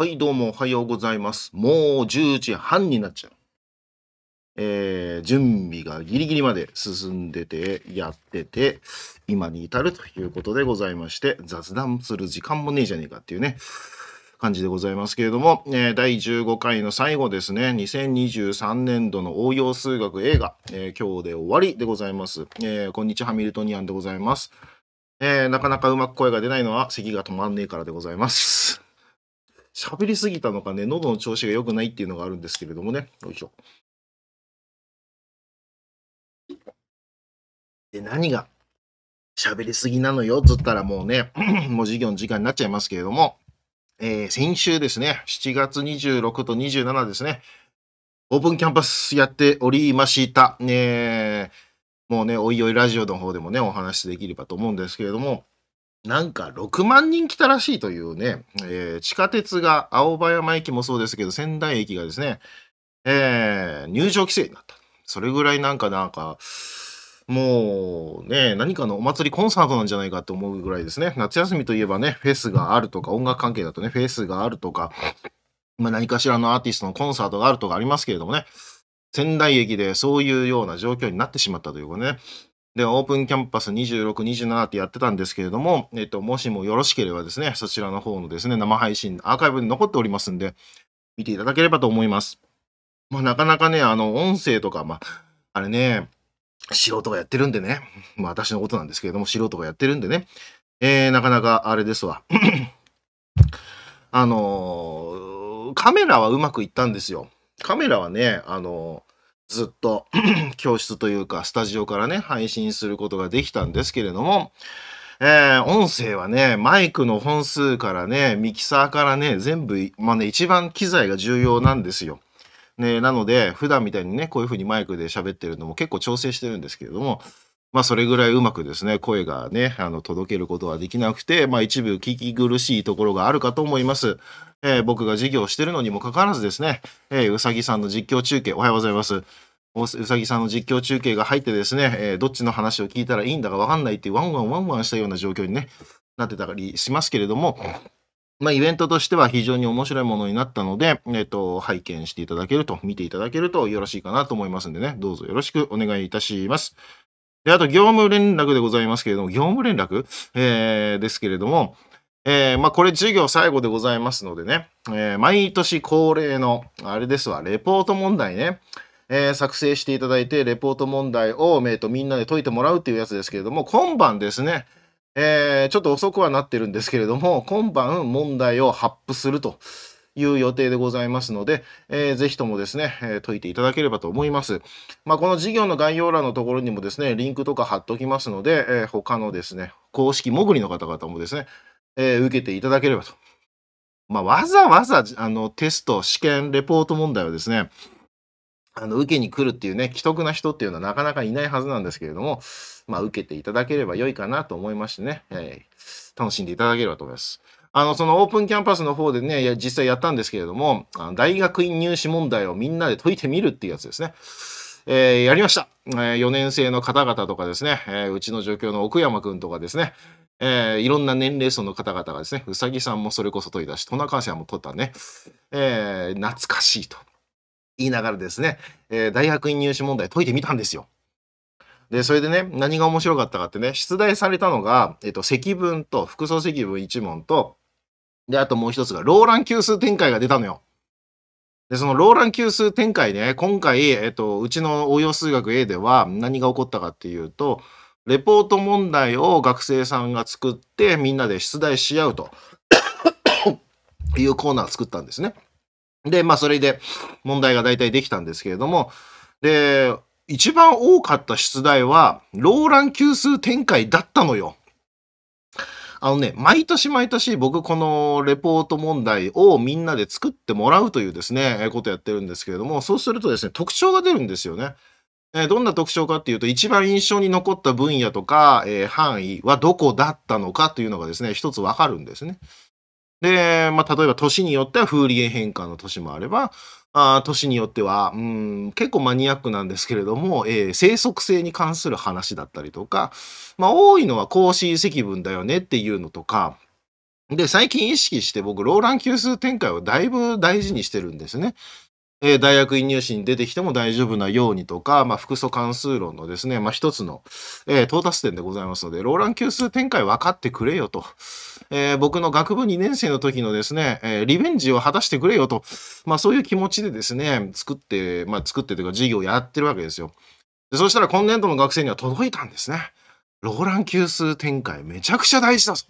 はい、どうもおはようございます。もう10時半になっちゃう。えー、準備がギリギリまで進んでて、やってて、今に至るということでございまして、雑談する時間もねえじゃねえかっていうね、感じでございますけれども、えー、第15回の最後ですね、2023年度の応用数学映画、えー、今日で終わりでございます。えこんにちは、ハミルトニアンでございます。えなかなかうまく声が出ないのは、咳が止まんねえからでございます。喋りすぎたのかね、喉の調子が良くないっていうのがあるんですけれどもね。よいしょ。で、何が喋りすぎなのよ、つったらもうね、もう授業の時間になっちゃいますけれども、えー、先週ですね、7月26と27ですね、オープンキャンパスやっておりました。ねもうね、おいおいラジオの方でもね、お話しできればと思うんですけれども、なんか6万人来たらしいというね、えー、地下鉄が青葉山駅もそうですけど、仙台駅がですね、えー、入場規制になった。それぐらいなんかなんか、もうね、何かのお祭りコンサートなんじゃないかと思うぐらいですね。夏休みといえばね、フェスがあるとか、音楽関係だとね、フェスがあるとか、まあ、何かしらのアーティストのコンサートがあるとかありますけれどもね、仙台駅でそういうような状況になってしまったということね。で、オープンキャンパス26、27ってやってたんですけれども、えっと、もしもよろしければですね、そちらの方のですね、生配信、アーカイブに残っておりますんで、見ていただければと思います。まあ、なかなかね、あの、音声とか、まあ、あれね、素人がやってるんでね、まあ、私のことなんですけれども、素人がやってるんでね、えー、なかなかあれですわ。あのー、カメラはうまくいったんですよ。カメラはね、あのーずっと 教室というかスタジオからね配信することができたんですけれども、えー、音声はねマイクの本数からねミキサーからね全部、まあね、一番機材が重要なんですよ。ね、なので普段みたいにねこういう風にマイクで喋ってるのも結構調整してるんですけれども。まあそれぐらいうまくですね、声がね、あの届けることはできなくて、まあ一部聞き苦しいところがあるかと思います。えー、僕が授業をしてるのにもかかわらずですね、えー、うさぎさんの実況中継、おはようございます。うさぎさんの実況中継が入ってですね、えー、どっちの話を聞いたらいいんだかわかんないっていうワンワンワンワンしたような状況に、ね、なってたりしますけれども、まあ、イベントとしては非常に面白いものになったので、えーと、と拝見していただけると、見ていただけるとよろしいかなと思いますんでね、どうぞよろしくお願いいたします。で、あと業務連絡でございますけれども、業務連絡、えー、ですけれども、えー、まあ、これ授業最後でございますのでね、えー、毎年恒例の、あれですわ、レポート問題ね。えー、作成していただいて、レポート問題を、えと、みんなで解いてもらうっていうやつですけれども、今晩ですね、えー、ちょっと遅くはなってるんですけれども、今晩問題を発布するという予定でございますので、えー、ぜひともですね、え解いていただければと思います。まあ、この授業の概要欄のところにもですね、リンクとか貼っときますので、え他のですね、公式潜りの方々もですね、えー、受けていただければと。まあ、わざわざあのテスト、試験、レポート問題をですね、あの受けに来るっていうね、既得な人っていうのはなかなかいないはずなんですけれども、まあ、受けていただければ良いかなと思いましてね、えー、楽しんでいただければと思います。あの、そのオープンキャンパスの方でね、や実際やったんですけれども、あの大学院入試問題をみんなで解いてみるっていうやつですね。えー、やりました。えー、4年生の方々とかですね、えー、うちの助教の奥山くんとかですね、えー、いろんな年齢層の方々がですね、うさぎさんもそれこそ解いたし、トナカーシャも解いたね、えー、懐かしいと言いながらですね、えー、大学院入試問題解いてみたんですよ。で、それでね、何が面白かったかってね、出題されたのが、えっ、と、積分と、複素積分1問と、で、あともう一つが、ローラン級数展開が出たのよ。で、そのローラン級数展開ね、今回、えっと、うちの応用数学 A では何が起こったかっていうと、レポート問題を学生さんが作ってみんなで出題し合うというコーナー作ったんですね。で、まあそれで問題が大体できたんですけれども、で、一番多かった出題は、ローラン級数展開だったのよ。あのね、毎年毎年僕このレポート問題をみんなで作ってもらうというですね、ことやってるんですけれども、そうするとですね、特徴が出るんですよね。えどんな特徴かっていうと、一番印象に残った分野とか、えー、範囲はどこだったのかというのがですね、一つわかるんですね。で、まあ、例えば年によっては風鈴変化の年もあれば、あ年によっては、うん、結構マニアックなんですけれども、えー、生息性に関する話だったりとか、まあ、多いのは更新積分だよねっていうのとか、で、最近意識して僕、ローラン級数展開をだいぶ大事にしてるんですね。えー、大学院入試に出てきても大丈夫なようにとか、まあ、複素関数論のですね、まあ、一つの、えー、到達点でございますので、ローラン級数展開分かってくれよと、えー、僕の学部2年生の時のですね、えリベンジを果たしてくれよと、まあ、そういう気持ちでですね、作って、まあ、作ってというか授業をやってるわけですよ。でそしたら今年度の学生には届いたんですね。ローラン級数展開めちゃくちゃ大事だぞ。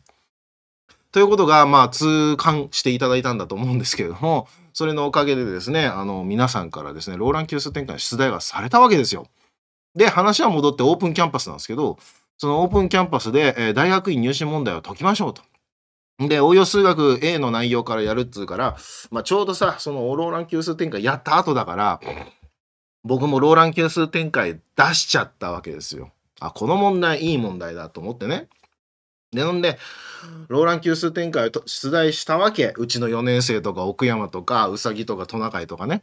ということが、まあ、痛感していただいたんだと思うんですけれども、それのおかげでですね、あの、皆さんからですね、ローラン級数展開の出題がされたわけですよ。で、話は戻ってオープンキャンパスなんですけど、そのオープンキャンパスで、えー、大学院入試問題を解きましょうと。で、応用数学 A の内容からやるっつうから、まあ、ちょうどさ、そのローラン級数展開やった後だから、僕もローラン級数展開出しちゃったわけですよ。あ、この問題いい問題だと思ってね。で、ほんで、ローラン級数展開を出題したわけ。うちの4年生とか奥山とか、うさぎとかトナカイとかね。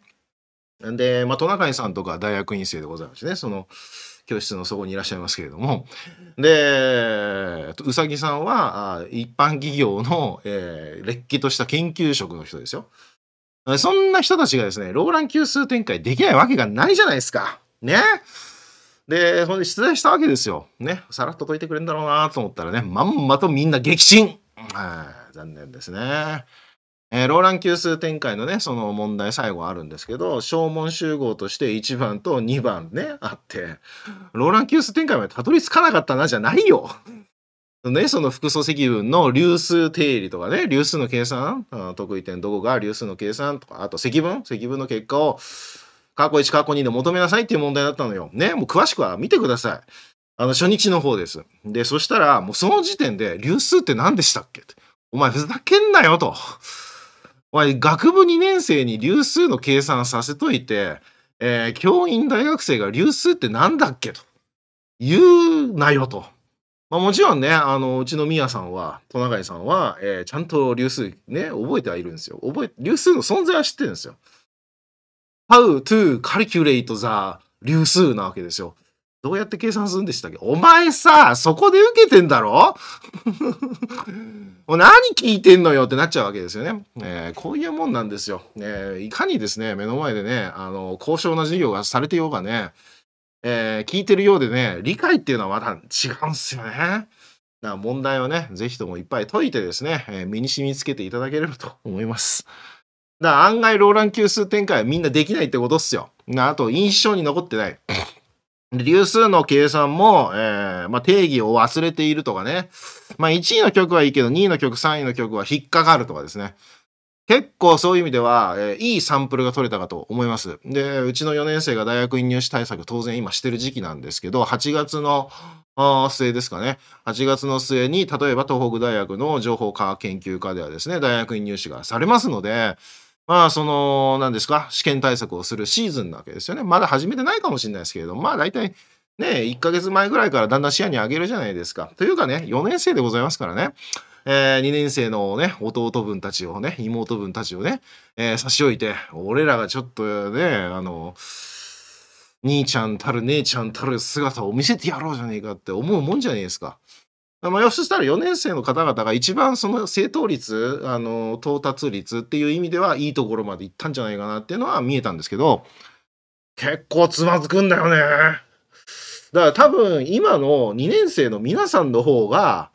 で、まあ、トナカイさんとか大学院生でございますね、その、教室のそこにいらっしゃいますけれども。で、うさぎさんは、一般企業の、えー、れっきとした研究職の人ですよ。そんな人たちがですね、ローラン級数展開できないわけがないじゃないですか。ね。で、それで出題したわけですよ。ね、さらっと解いてくれるんだろうなと思ったらね、まんまとみんな激震はい、残念ですね。えー、ローラン級数展開のね、その問題最後あるんですけど、証文集合として1番と2番ね、あって、ローラン級数展開までたどり着かなかったなじゃないよね、その複素積分の流数定理とかね、流数の計算、得意点どこが流数の計算とか、あと積分積分の結果を、過去1、過去2で求めなさいっていう問題だったのよ。ね、もう詳しくは見てください。あの、初日の方です。で、そしたら、もうその時点で、流数って何でしたっけお前ふざけんなよと。お前、学部2年生に流数の計算させといて、えー、教員大学生が流数って何だっけと。言うなよと。まあ、もちろんね、あの、うちのみやさんは、トナカイさんは、えー、ちゃんと流数ね、覚えてはいるんですよ。覚え、流数の存在は知ってるんですよ。how to calculate the 流数なわけですよ。どうやって計算するんでしたっけお前さ、そこで受けてんだろ もう何聞いてんのよってなっちゃうわけですよね。えー、こういうもんなんですよ。えー、いかにですね、目の前でね、あの、高尚な授業がされてようがね、えー、聞いてるようでね、理解っていうのはまだ違うんですよね。だから問題はね、是非ともいっぱい解いてですね、え身に染みつけていただければと思います。だから案外ローラン級数展開はみんなできないってことっすよ。あと印象に残ってない。流数の計算も、えーまあ、定義を忘れているとかね。まあ、1位の曲はいいけど、2位の曲、3位の曲は引っかかるとかですね。結構そういう意味では、えー、いいサンプルが取れたかと思います。で、うちの4年生が大学院入試対策当然今してる時期なんですけど、8月の末ですかね。8月の末に、例えば東北大学の情報科学研究科ではですね、大学院入試がされますので、まあ、その、何ですか、試験対策をするシーズンなわけですよね。まだ始めてないかもしれないですけれども、まあ、大体、ね、1ヶ月前ぐらいからだんだん視野に上げるじゃないですか。というかね、4年生でございますからね。えー、2年生のね、弟分たちをね、妹分たちをね、えー、差し置いて、俺らがちょっとね、あの、兄ちゃんたる姉ちゃんたる姿を見せてやろうじゃねえかって思うもんじゃねえですか。まあ、要するに4年生の方々が一番その正答率、あの、到達率っていう意味ではいいところまでいったんじゃないかなっていうのは見えたんですけど、結構つまずくんだよね。だから多分今の2年生の皆さんの方が、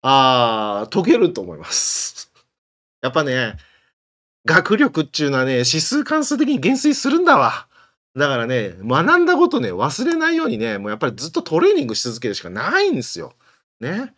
あー、解けると思います。やっぱね、学力っていうのはね、指数関数的に減衰するんだわ。だからね、学んだことね、忘れないようにね、もうやっぱりずっとトレーニングし続けるしかないんですよ。ね。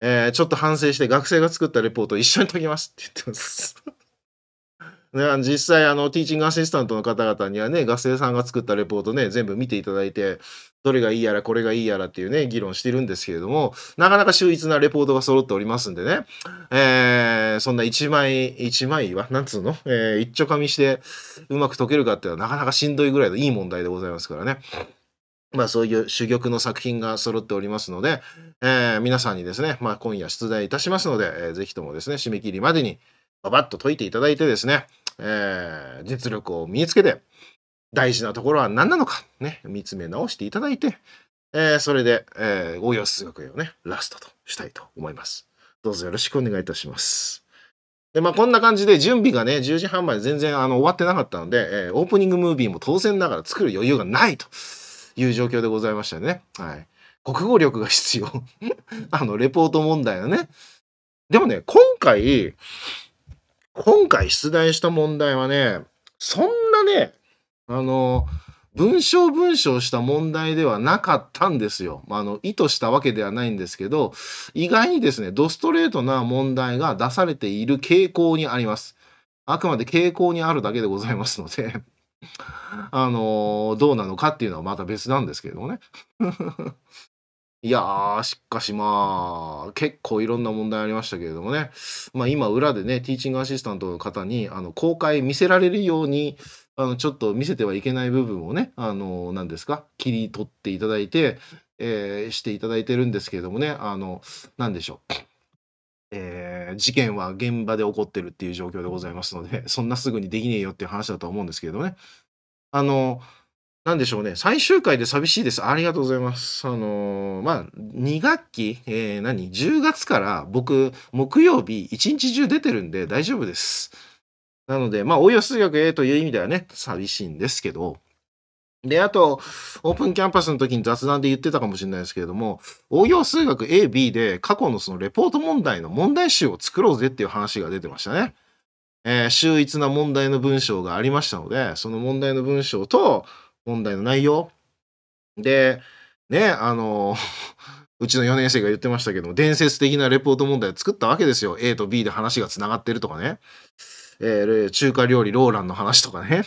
えー、ちょっと反省して学生が作ったレポート一緒に解きますって言ってます。ね、実際あのティーチングアシスタントの方々にはね学生さんが作ったレポートね全部見ていただいてどれがいいやらこれがいいやらっていうね議論してるんですけれどもなかなか秀逸なレポートが揃っておりますんでね、えー、そんな一枚一枚はなんつうの、えー、一丁かみしてうまく解けるかっていうのはなかなかしんどいぐらいのいい問題でございますからね。まあそういう珠玉の作品が揃っておりますので、えー、皆さんにですね、まあ、今夜出題いたしますので、えー、ぜひともですね、締め切りまでに、ばばっと解いていただいてですね、えー、実力を身につけて、大事なところは何なのか、ね、見つめ直していただいて、えー、それで、えー、応用数学をね、ラストとしたいと思います。どうぞよろしくお願いいたします。で、まあ、こんな感じで準備がね、10時半まで全然あの終わってなかったので、えー、オープニングムービーも当然ながら作る余裕がないという状況でございましたね。はい。国語力が必要 あの、レポート問題のね。でもね、今回、今回出題した問題はね、そんなね、あの、文章文章した問題ではなかったんですよ。まあの、意図したわけではないんですけど、意外にですね、ドストレートな問題が出されている傾向にあります。あくまで傾向にあるだけでございますので あのどうなのかっていうのはまた別なんですけれどもねいやー、しかしまあ、結構いろんな問題ありましたけれどもね、まあ、今、裏でね、ティーチングアシスタントの方に、あの公開見せられるように、あのちょっと見せてはいけない部分をね、あの何ですか、切り取っていただいて、えー、していただいてるんですけれどもね、あの、なんでしょう。えー、事件は現場で起こってるっていう状況でございますので、そんなすぐにできねえよっていう話だと思うんですけれどもね。あの、何でしょうね。最終回で寂しいです。ありがとうございます。あのー、まあ、2学期、えー、何 ?10 月から僕、木曜日、一日中出てるんで大丈夫です。なので、まあ、応用数学 A という意味ではね、寂しいんですけど。で、あと、オープンキャンパスの時に雑談で言ってたかもしれないですけれども、応用数学 A、B で過去のそのレポート問題の問題集を作ろうぜっていう話が出てましたね。えー、秀逸な問題の文章がありましたので、その問題の文章と、問題の内容。で、ね、あの、うちの4年生が言ってましたけども、伝説的なレポート問題を作ったわけですよ。A と B で話がつながってるとかね。えー、中華料理ローランの話とかね。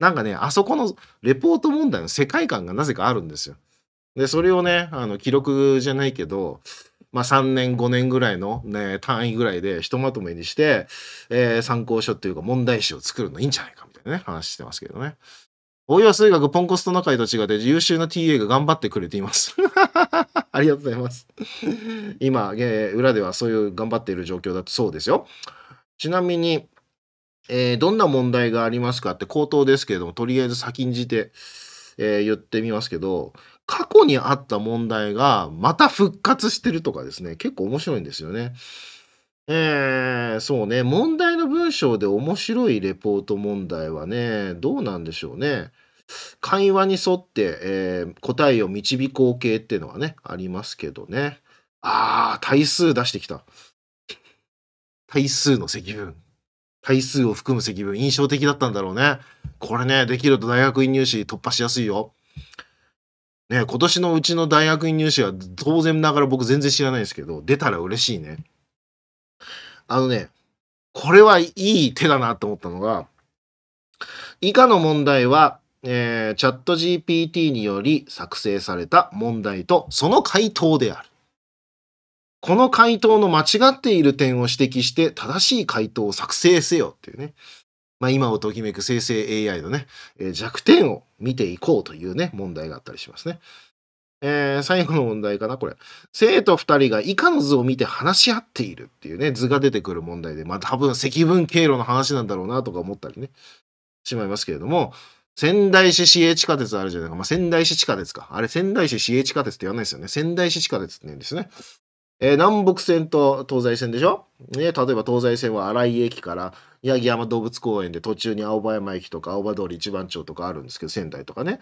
なんかね、あそこのレポート問題の世界観がなぜかあるんですよ。で、それをね、あの記録じゃないけど、まあ、3年、5年ぐらいの、ね、単位ぐらいでひとまとめにして、えー、参考書っていうか問題集を作るのいいんじゃないかみたいなね、話してますけどね。応数学ポンコスト仲居と違って優秀な TA が頑張ってくれています ありがとうございます今、えー、裏ではそういう頑張っている状況だとそうですよ。ちなみに、えー、どんな問題がありますかって口頭ですけれども、とりあえず先んじて、えー、言ってみますけど、過去にあった問題がまた復活してるとかですね、結構面白いんですよね。えー、そうね、問題の文章で面白いレポート問題はね、どうなんでしょうね。会話に沿って、えー、答えを導こう系っていうのはね、ありますけどね。ああ、対数出してきた。対数の積分。対数を含む積分、印象的だったんだろうね。これね、できると大学院入試突破しやすいよ。ね、今年のうちの大学院入試は当然ながら僕全然知らないですけど、出たら嬉しいね。あのね、これはいい手だなと思ったのが、以下の問題はえー、チャット GPT により作成された問題とその回答である。この回答の間違っている点を指摘して正しい回答を作成せよっていうね。まあ、今をときめく生成 AI のね、えー、弱点を見ていこうというね、問題があったりしますね。えー、最後の問題かな、これ。生徒2人が以下の図を見て話し合っているっていうね、図が出てくる問題で、まあ多分積分経路の話なんだろうなとか思ったりね、しまいますけれども、仙台市市営地下鉄あるじゃないか。まあ、仙台市地下鉄か。あれ、仙台市市営地下鉄って言わないですよね。仙台市地下鉄って言うんですね。えー、南北線と東西線でしょ、ね、例えば東西線は新井駅から八木山動物公園で途中に青葉山駅とか青葉通り一番町とかあるんですけど、仙台とかね。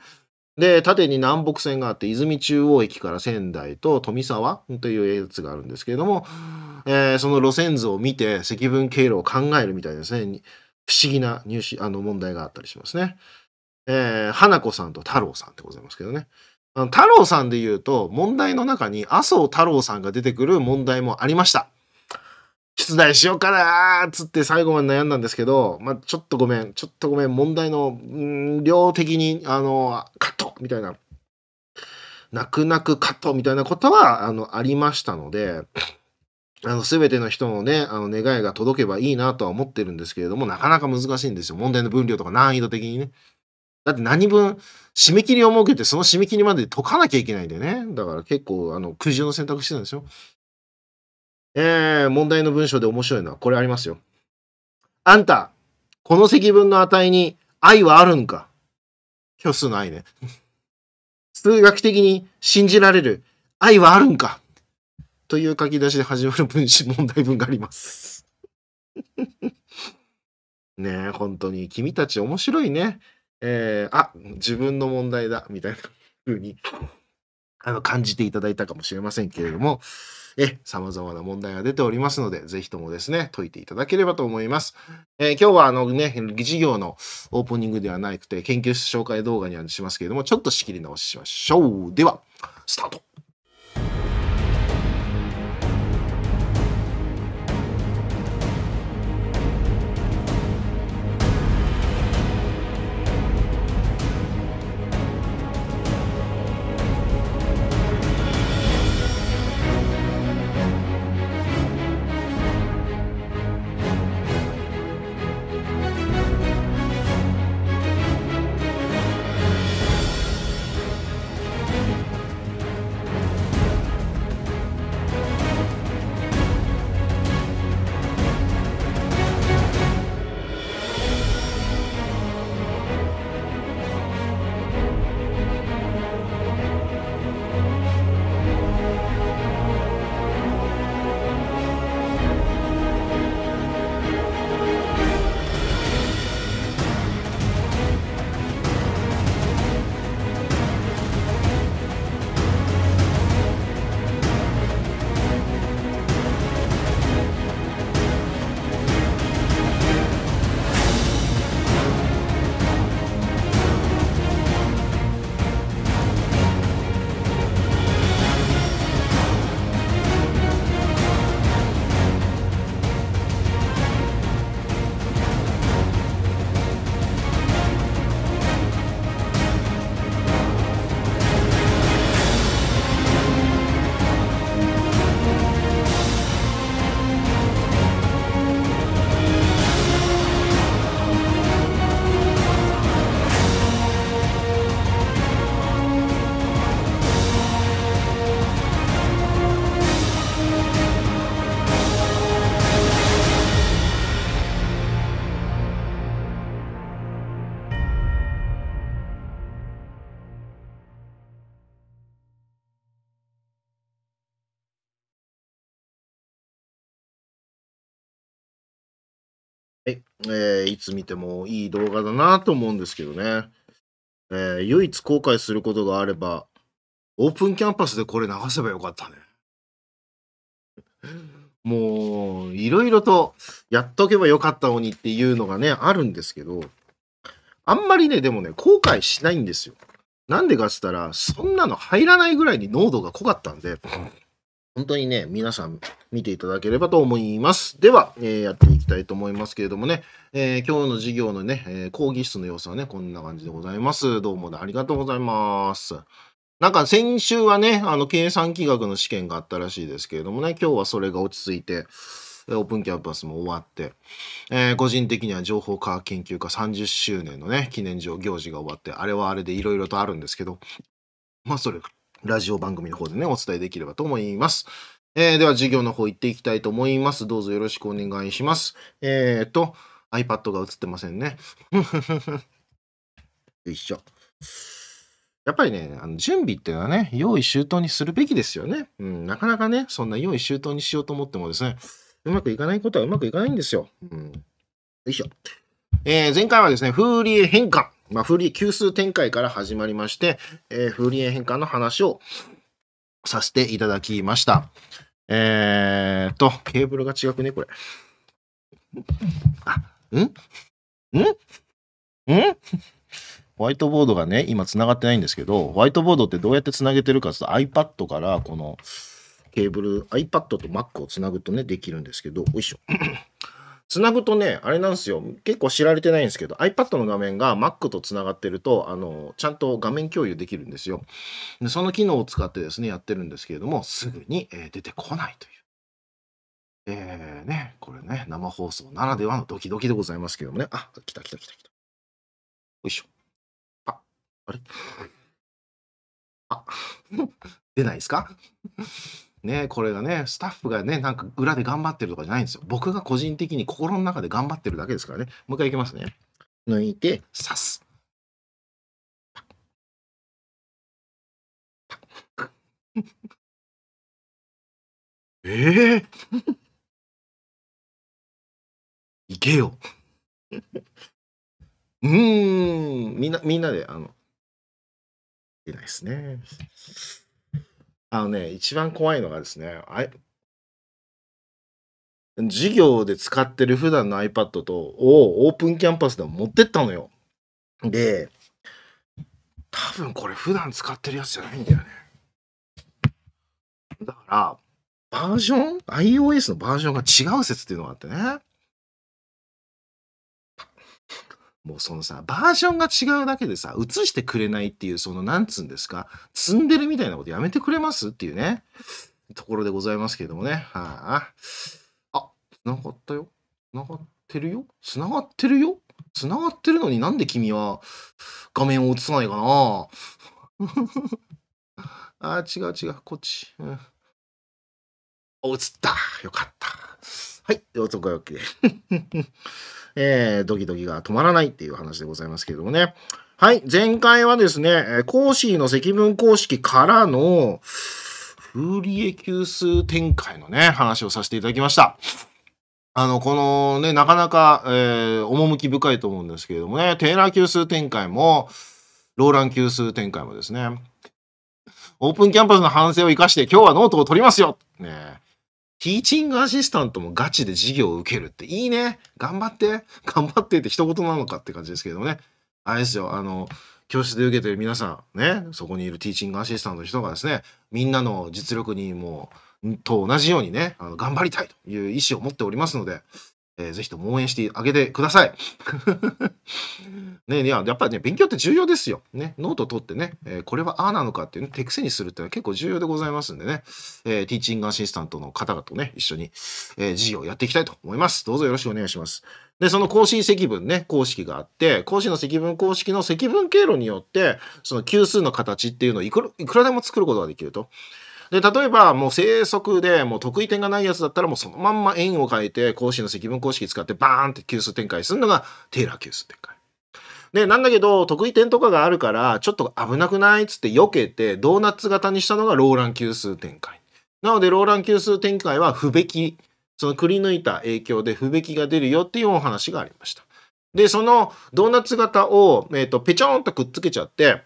で、縦に南北線があって、泉中央駅から仙台と富沢というやつがあるんですけれども、えー、その路線図を見て積分経路を考えるみたいですね。不思議な入試、あの問題があったりしますね。えー、花子さんと太郎さんでございますけどね。あの太郎さんで言うと、問題の中に麻生太郎さんが出てくる問題もありました。出題しようかなーっつって最後まで悩んだんですけど、まあ、ちょっとごめん、ちょっとごめん、問題の、量的に、あの、カットみたいな、泣く泣くカットみたいなことは、あの、ありましたので、あの、すべての人のね、あの、願いが届けばいいなとは思ってるんですけれども、なかなか難しいんですよ。問題の分量とか難易度的にね。だって何分締め切りを設けてその締め切りまで解かなきゃいけないんでねだから結構あの苦渋の選択してたんですよえー、問題の文章で面白いのはこれありますよあんたこの積分の値に愛はあるんか虚数の愛ね 数学的に信じられる愛はあるんかという書き出しで始まる分子問題文があります ねえ、本当に君たち面白いね。えー、あ自分の問題だみたいな風にあの感じていただいたかもしれませんけれども、え、様々な問題が出ておりますので、ぜひともですね、解いていただければと思います。えー、今日はあのね、事業のオープニングではなくて、研究室紹介動画にはしますけれども、ちょっと仕切り直ししましょう。では、スタートいつ見てもいい動画だなと思うんですけどね。えー、唯一後悔することがあれば、オープンキャンパスでこれ流せばよかったね。もう、いろいろとやっとけばよかったのにっていうのがね、あるんですけど、あんまりね、でもね、後悔しないんですよ。なんでかっつったら、そんなの入らないぐらいに濃度が濃かったんで、本当にね、皆さん見ていただければと思います。では、えー、やっていきたいと思いますけれどもね、えー、今日の授業のね、えー、講義室の様子はね、こんな感じでございます。どうもありがとうございます。なんか先週はね、あの、計算機学の試験があったらしいですけれどもね、今日はそれが落ち着いて、オープンキャンパスも終わって、えー、個人的には情報科学研究科30周年のね、記念上行事が終わって、あれはあれでいろいろとあるんですけど、まあそれラジオ番組の方でね、お伝えできればと思います。えー、では、授業の方行っていきたいと思います。どうぞよろしくお願いします。えーと、iPad が映ってませんね。よいしょ。やっぱりね、あの準備っていうのはね、用意周到にするべきですよね。うん、なかなかね、そんな用意周到にしようと思ってもですね、うまくいかないことはうまくいかないんですよ。うん、よいしょ。えー、前回はですね、風鈴変化まあ、フーリエ、級数展開から始まりまして、えー、フーリエ変換の話をさせていただきました。えー、っと、ケーブルが違くね、これ。あ、んんんホワイトボードがね、今繋がってないんですけど、ホワイトボードってどうやって繋げてるかってと iPad からこのケーブル、iPad と Mac を繋ぐとね、できるんですけど、おいしょ。つなぐとね、あれなんですよ。結構知られてないんですけど、iPad の画面が Mac とつながってると、あの、ちゃんと画面共有できるんですよ。でその機能を使ってですね、やってるんですけれども、すぐに、えー、出てこないという。えー、ね、これね、生放送ならではのドキドキでございますけどもね。あ、来た来た来た来た。よいしょ。あ、あれあ、出ないですかね、これがね、スタッフがね、なんか裏で頑張ってるとかじゃないんですよ。僕が個人的に心の中で頑張ってるだけですからね。もう一回いきますね。抜いて、刺す。ええー、いけよ。うーん、みんな、みんなで、あの、出ないですね。あのね、一番怖いのがですね、あい授業で使ってる普段の iPad とをオープンキャンパスでも持ってったのよ。で、多分これ普段使ってるやつじゃないんだよね。だから、バージョン ?iOS のバージョンが違う説っていうのがあってね。もうそのさ、バージョンが違うだけでさ、映してくれないっていう、その、なんつうんですか、積んでるみたいなことやめてくれますっていうね、ところでございますけれどもね。はあ。あ、繋がったよ。繋がってるよ。繋がってるよ。繋がってるのになんで君は画面を映さないかな あ、違う違う。こっち。うん、あ、映った。よかった。はい。で、おとッよけ。えー、ドキドキが止まらないっていう話でございますけれどもね。はい、前回はですね、コーシーの積分公式からの、フーリエ級数展開のね、話をさせていただきました。あの、このね、なかなか、えー、趣深いと思うんですけれどもね、テーラー級数展開も、ローラン級数展開もですね、オープンキャンパスの反省を生かして、今日はノートを取りますよねティーチングアシスタントもガチで授業を受けるっていいね。頑張って。頑張ってって一言なのかって感じですけどもね。あれですよ。あの、教室で受けてる皆さん、ね、そこにいるティーチングアシスタントの人がですね、みんなの実力にもう、と同じようにね、あの頑張りたいという意思を持っておりますので、えー、ぜひとも応援してあげてください。ね、いや、やっぱりね、勉強って重要ですよ。ね、ノート取ってね、えー、これはああなのかっていう、ね、手癖にするっていうのは結構重要でございますんでね、えー、ティーチングアシスタントの方々とね、一緒に、えー、授業をやっていきたいと思います。どうぞよろしくお願いします。で、その更新積分ね、公式があって、更新の積分公式の積分経路によって、その級数の形っていうのをいくらでも作ることができると。で、例えば、もう生息で、もう得意点がないやつだったら、もうそのまんま円を変えて、講師の積分公式使って、バーンって級数展開するのが、テーラー級数展開。ね、なんだけど、得意点とかがあるから、ちょっと危なくないっつって避けて、ドーナツ型にしたのがローラン級数展開。なので、ローラン級数展開は不べき、そのくり抜いた影響で不べきが出るよっていうお話がありました。で、そのドーナツ型を、えっ、ー、と、ぺちょんとくっつけちゃって、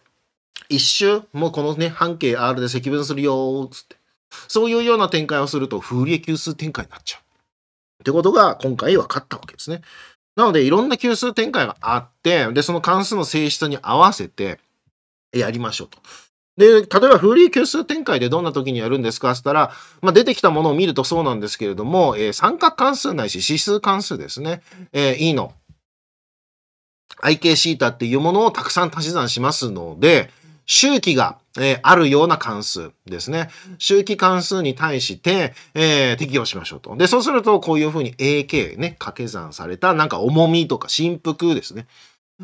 一周、もうこのね、半径 R で積分するよつって。そういうような展開をすると、フーリエ級数展開になっちゃう。ってことが今回分かったわけですね。なので、いろんな級数展開があって、で、その関数の性質に合わせてやりましょうと。で、例えば、フーリー級数展開でどんな時にやるんですかってったら、まあ、出てきたものを見るとそうなんですけれども、えー、三角関数ないし指数関数ですね。えー、E の IKθ っていうものをたくさん足し算しますので、周期が、えー、あるような関数ですね。周期関数に対して、えー、適用しましょうと。で、そうすると、こういうふうに AK ね、掛け算された、なんか重みとか振幅ですね。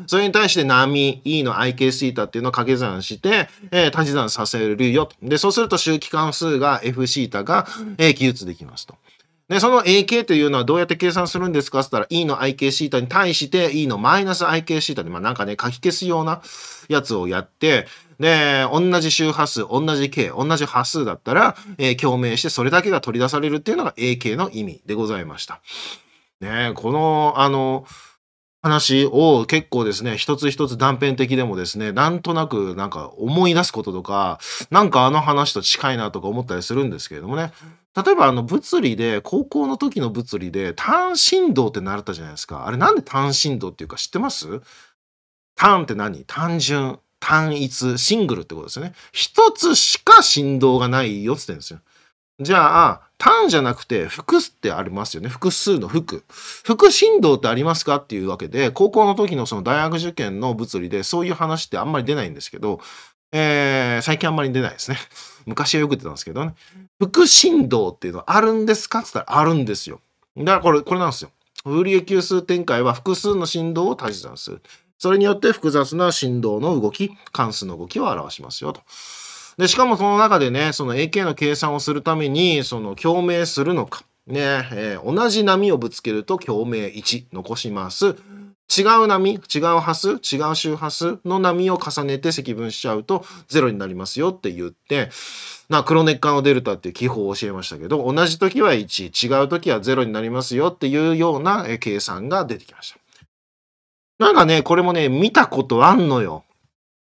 それに対して波 E の IKθ っていうのを掛け算して、えー、足し算させるよと。で、そうすると周期関数が Fθ が、えー、記述できますと。で、その AK というのはどうやって計算するんですかって言ったら E の IKθ に対して E のマイナス IKθ で、まあなんかね、書き消すようなやつをやって、で、同じ周波数、同じ K、同じ波数だったら、えー、共鳴してそれだけが取り出されるっていうのが AK の意味でございました。ねこの、あの、話を結構ですね、一つ一つ断片的でもですね、なんとなくなんか思い出すこととか、なんかあの話と近いなとか思ったりするんですけれどもね。例えばあの物理で、高校の時の物理で単振動って習ったじゃないですか。あれなんで単振動っていうか知ってます単って何単純、単一、シングルってことですよね。一つしか振動がないよって言ってるんですよ。じゃあ、単じゃなくて、複数ってありますよね。複数の複。複振動ってありますかっていうわけで、高校の時のその大学受験の物理で、そういう話ってあんまり出ないんですけど、えー、最近あんまり出ないですね。昔はよく出たんですけどね。副振動っていうのはあるんですかって言ったらあるんですよ。だからこれ、これなんですよ。フリエ級数展開は複数の振動を足し算する。それによって複雑な振動の動き、関数の動きを表しますよと。で、しかもその中でね、その AK の計算をするために、その共鳴するのか。ね、えー、同じ波をぶつけると共鳴1残します。違う波、違う波数、違う周波数の波を重ねて積分しちゃうと0になりますよって言って、な、黒ネッカーのデルタっていう記法を教えましたけど、同じ時は1、違う時は0になりますよっていうような計算が出てきました。なんかね、これもね、見たことあんのよ。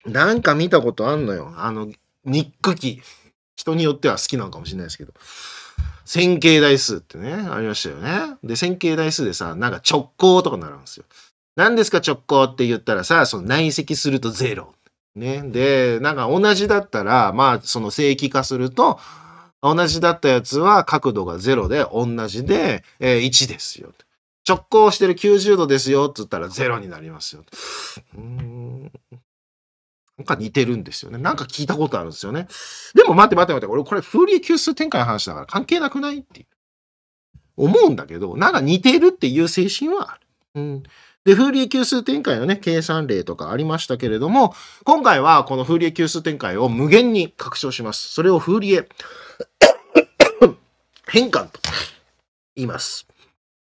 なんか見たことあんのよ。あの、ニック記。人によっては好きなのかもしれないですけど。線形代数ってね、ありましたよね。で、線形代数でさ、なんか直行とかになるんですよ。何ですか直行って言ったらさ、その内積するとゼロ。ね。で、なんか同じだったら、まあ、その正規化すると、同じだったやつは角度が0で同じで、えー、1ですよ。直行してる90度ですよって言ったら0になりますよ。うんなんか似てるんですよね。なんか聞いたことあるんですよね。でも待って待って待って、俺これ風流級数展開の話だから関係なくないっていう。思うんだけど、なんか似てるっていう精神はある。うん。で、風流級数展開のね、計算例とかありましたけれども、今回はこの風流級数展開を無限に拡張します。それを風流へ 変換と言います。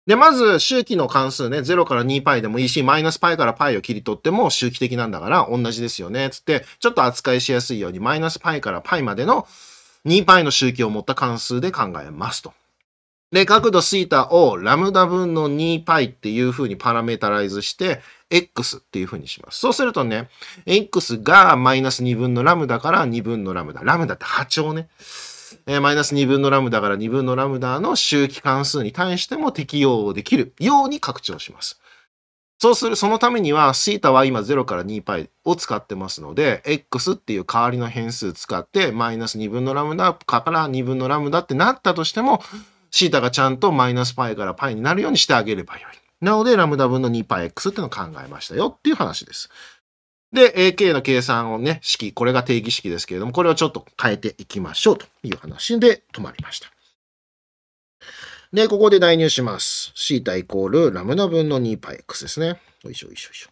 で、まず、周期の関数ね、0から 2π でもいいし、マイナス π から π を切り取っても周期的なんだから、同じですよね、つって、ちょっと扱いしやすいように、マイナス π から π までの 2π の周期を持った関数で考えますと。で、角度 θ をラムダ分の 2π っていう風にパラメータライズして、x っていう風にします。そうするとね、x がマイナス2分のラムダから2分のラムダ。ラムダって波長ね。えー、マイナス2分のラムダから2分のラムダの周期関数に対しても適用できるように拡張します。そうする、そのためには、シータは今0から 2π を使ってますので、x っていう代わりの変数使って、マイナス2分のラムダから2分のラムダってなったとしても、シータがちゃんとマイナス π から π になるようにしてあげればよい。なので、ラムダ分の 2πx っていうのを考えましたよっていう話です。で、a k の計算をね、式、これが定義式ですけれども、これをちょっと変えていきましょうという話で止まりました。で、ここで代入します。θ イコールラムダ分の 2πx ですね。よいしょよいしょよいしょ。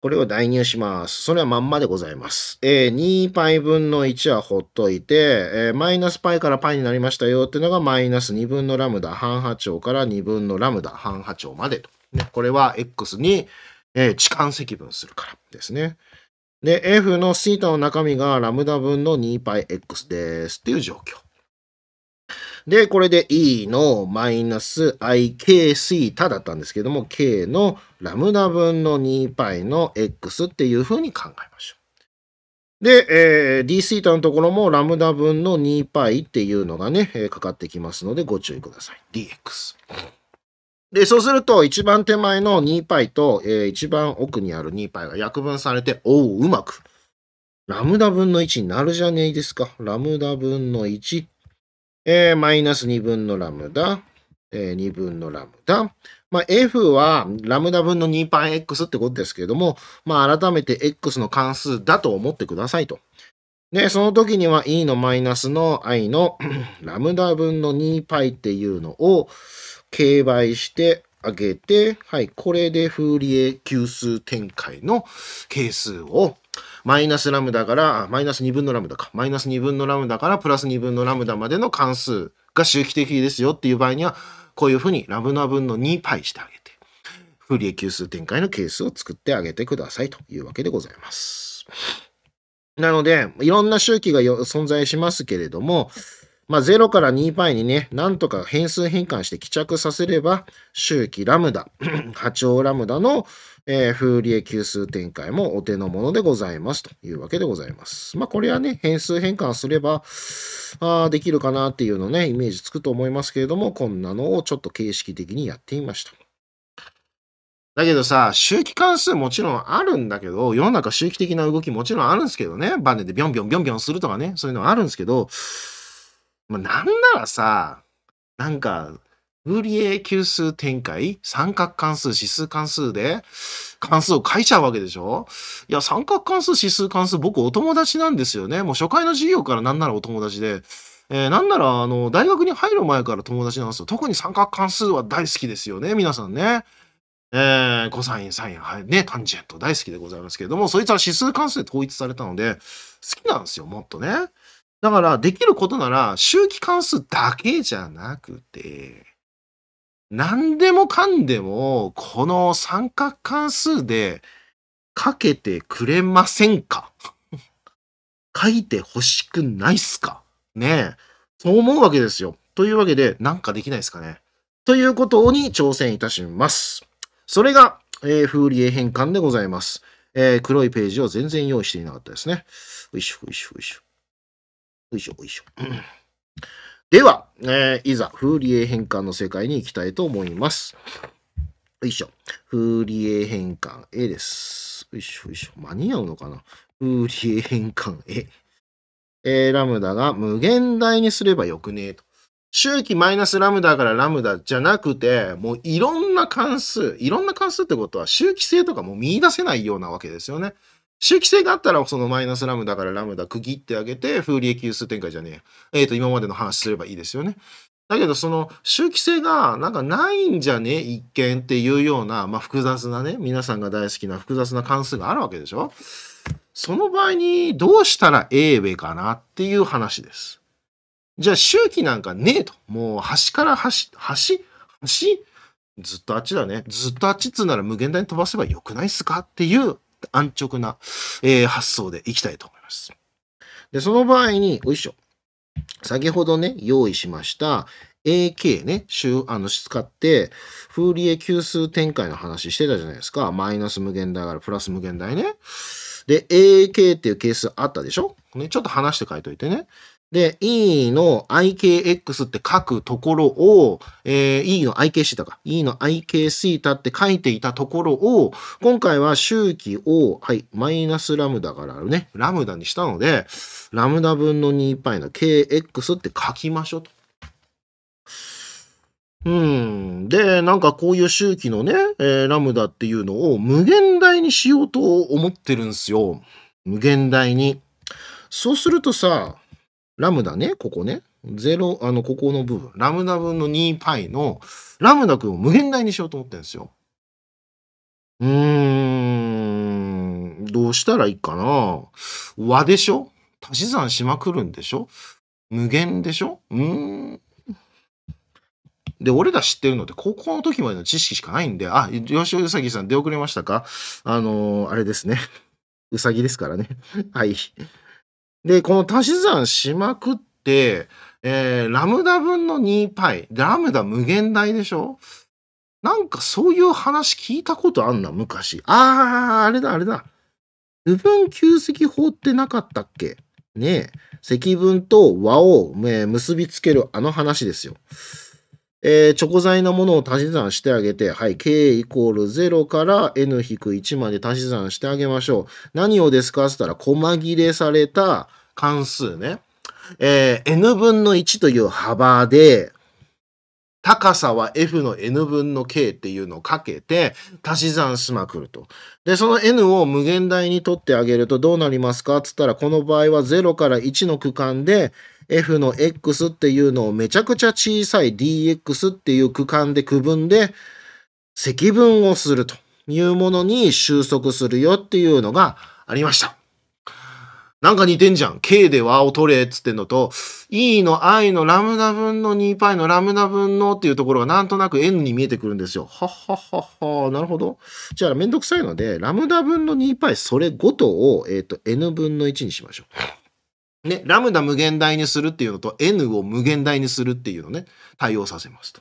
これを代入します。それはまんまでございます。えー、2π 分の1はほっといて、えー、マイナス π から π になりましたよっていうのが、マイナス2分のラムダ半波長から2分のラムダ半波長までと。ね、これは x にえー、置換積分するからですね。で、f のシータの中身がラムダ分の 2πx ですっていう状況。で、これで e のマイナス ik θ だったんですけども、k のラムダ分の 2π の x っていうふうに考えましょう。で、えー、d シーのところもラムダ分の 2π っていうのがね、えー、かかってきますのでご注意ください。dx。で、そうすると、一番手前の 2π と、えー、一番奥にある 2π が約分されて、おう、うまく。ラムダ分の1になるじゃねえですか。ラムダ分の1。えー、マイナス2分のラムダ。えー、2分のラムダ。まあ、F はラムダ分の 2πx ってことですけれども、まあ、改めて x の関数だと思ってくださいと。で、その時には e のマイナスの i のラムダ分の 2π っていうのを、競売してあげて、はい、これでフーリエ級数展開の係数をマイナスラムダから、マイナス2分のラムダか、マイナス2分のラムダからプラス2分のラムダまでの関数が周期的ですよっていう場合には、こういうふうにラムダ分の 2π してあげて、フーリエ級数展開の係数を作ってあげてくださいというわけでございます。なので、いろんな周期が存在しますけれども、まあ、0から2パイにね、なんとか変数変換して帰着させれば、周期ラムダ、波長ラムダの、えー、リエ級数展開もお手のものでございますというわけでございます。まあ、これはね、変数変換すれば、あできるかなっていうのね、イメージつくと思いますけれども、こんなのをちょっと形式的にやってみました。だけどさ、周期関数もちろんあるんだけど、世の中周期的な動きもちろんあるんですけどね、バネでビョンビョンビョンビョンするとかね、そういうのはあるんですけど、まあ、なんならさ、なんか、ブリエ級数展開三角関数、指数関数で関数を書いちゃうわけでしょいや、三角関数、指数関数、僕お友達なんですよね。もう初回の授業からなんならお友達で。えー、なんなら、あの、大学に入る前から友達なんですよ。特に三角関数は大好きですよね、皆さんね。えー、コサイン、サイン、はい、ね、タンジェント、大好きでございますけれども、そいつは指数関数で統一されたので、好きなんですよ、もっとね。だから、できることなら、周期関数だけじゃなくて、何でもかんでも、この三角関数でかけてくれませんか 書いてほしくないっすかねえ。そう思うわけですよ。というわけで、なんかできないですかね。ということに挑戦いたします。それが、えー、フーリエ変換でございます。えー、黒いページを全然用意していなかったですね。よいしょ、よいしょ、よいしょ。よいしょ、よいしょ。では、えー、いざ、フーリエ変換の世界に行きたいと思います。よいしょ。フーリエ変換 A です。よいしょ、よいしょ。間に合うのかなフーリエ変換 A。えー、ラムダが無限大にすればよくねえと。周期マイナスラムダからラムダじゃなくて、もういろんな関数、いろんな関数ってことは周期性とかも見出せないようなわけですよね。周期性があったら、そのマイナスラムだからラムダ区切ってあげて、風利益有数展開じゃねえ。えっ、ー、と、今までの話すればいいですよね。だけど、その周期性がなんかないんじゃねえ一見っていうような、まあ、複雑なね、皆さんが大好きな複雑な関数があるわけでしょその場合にどうしたらええべかなっていう話です。じゃあ周期なんかねえと。もう端から端、端端ずっとあっちだね。ずっとあっちっつうなら無限大に飛ばせばよくないっすかっていう安直な、えー、発想でいきたいと思います。で、その場合に、おいしょ。先ほどね、用意しました AK ね、あの使って、フーリエ級数展開の話してたじゃないですか。マイナス無限大からプラス無限大ね。で、AK っていう係数あったでしょね、ちょっと話して書いといてね。で、e の ikx って書くところを、えー、e の ikθ か、e の ikθ って書いていたところを、今回は周期を、はい、マイナスラムダからあるね、ラムダにしたので、ラムダ分の 2π の kx って書きましょうと。うん。で、なんかこういう周期のね、えー、ラムダっていうのを無限大にしようと思ってるんすよ。無限大に。そうするとさ、ラムダね、ここね。0、あの、ここの部分。ラムダ分の 2π の、ラムダ君を無限大にしようと思ってるんですよ。うーん、どうしたらいいかな和でしょ足し算しまくるんでしょ無限でしょうーん。で、俺ら知ってるのって高校の時までの知識しかないんで、あ、吉尾うさぎさん出遅れましたかあのー、あれですね。うさぎですからね。はい。で、この足し算しまくって、えー、ラムダ分の 2π。ラムダ無限大でしょなんかそういう話聞いたことあんな、昔。あー、あれだ、あれだ。部分求積法ってなかったっけねえ。積分と和を、結びつけるあの話ですよ。えー、直材のものを足し算してあげて、はい、k イコール0から n-1 まで足し算してあげましょう。何をですかって言ったら、細切れされた関数ね。えー、n 分の1という幅で、高さは f の n 分の k っていうのをかけて足し算しまくると。で、その n を無限大に取ってあげるとどうなりますかっつったら、この場合は0から1の区間で、f の x っていうのをめちゃくちゃ小さい dx っていう区間で区分で積分をするというものに収束するよっていうのがありました。なんか似てんじゃん。k で和を取れっつってんのと、e の i のラムダ分の 2π のラムダ分のっていうところがなんとなく n に見えてくるんですよ。はっはっはっは。なるほど。じゃあめんどくさいので、ラムダ分の 2π それごとを、えっ、ー、と n 分の1にしましょう。ね、ラムダ無限大にするっていうのと N を無限大にするっていうのね、対応させますと。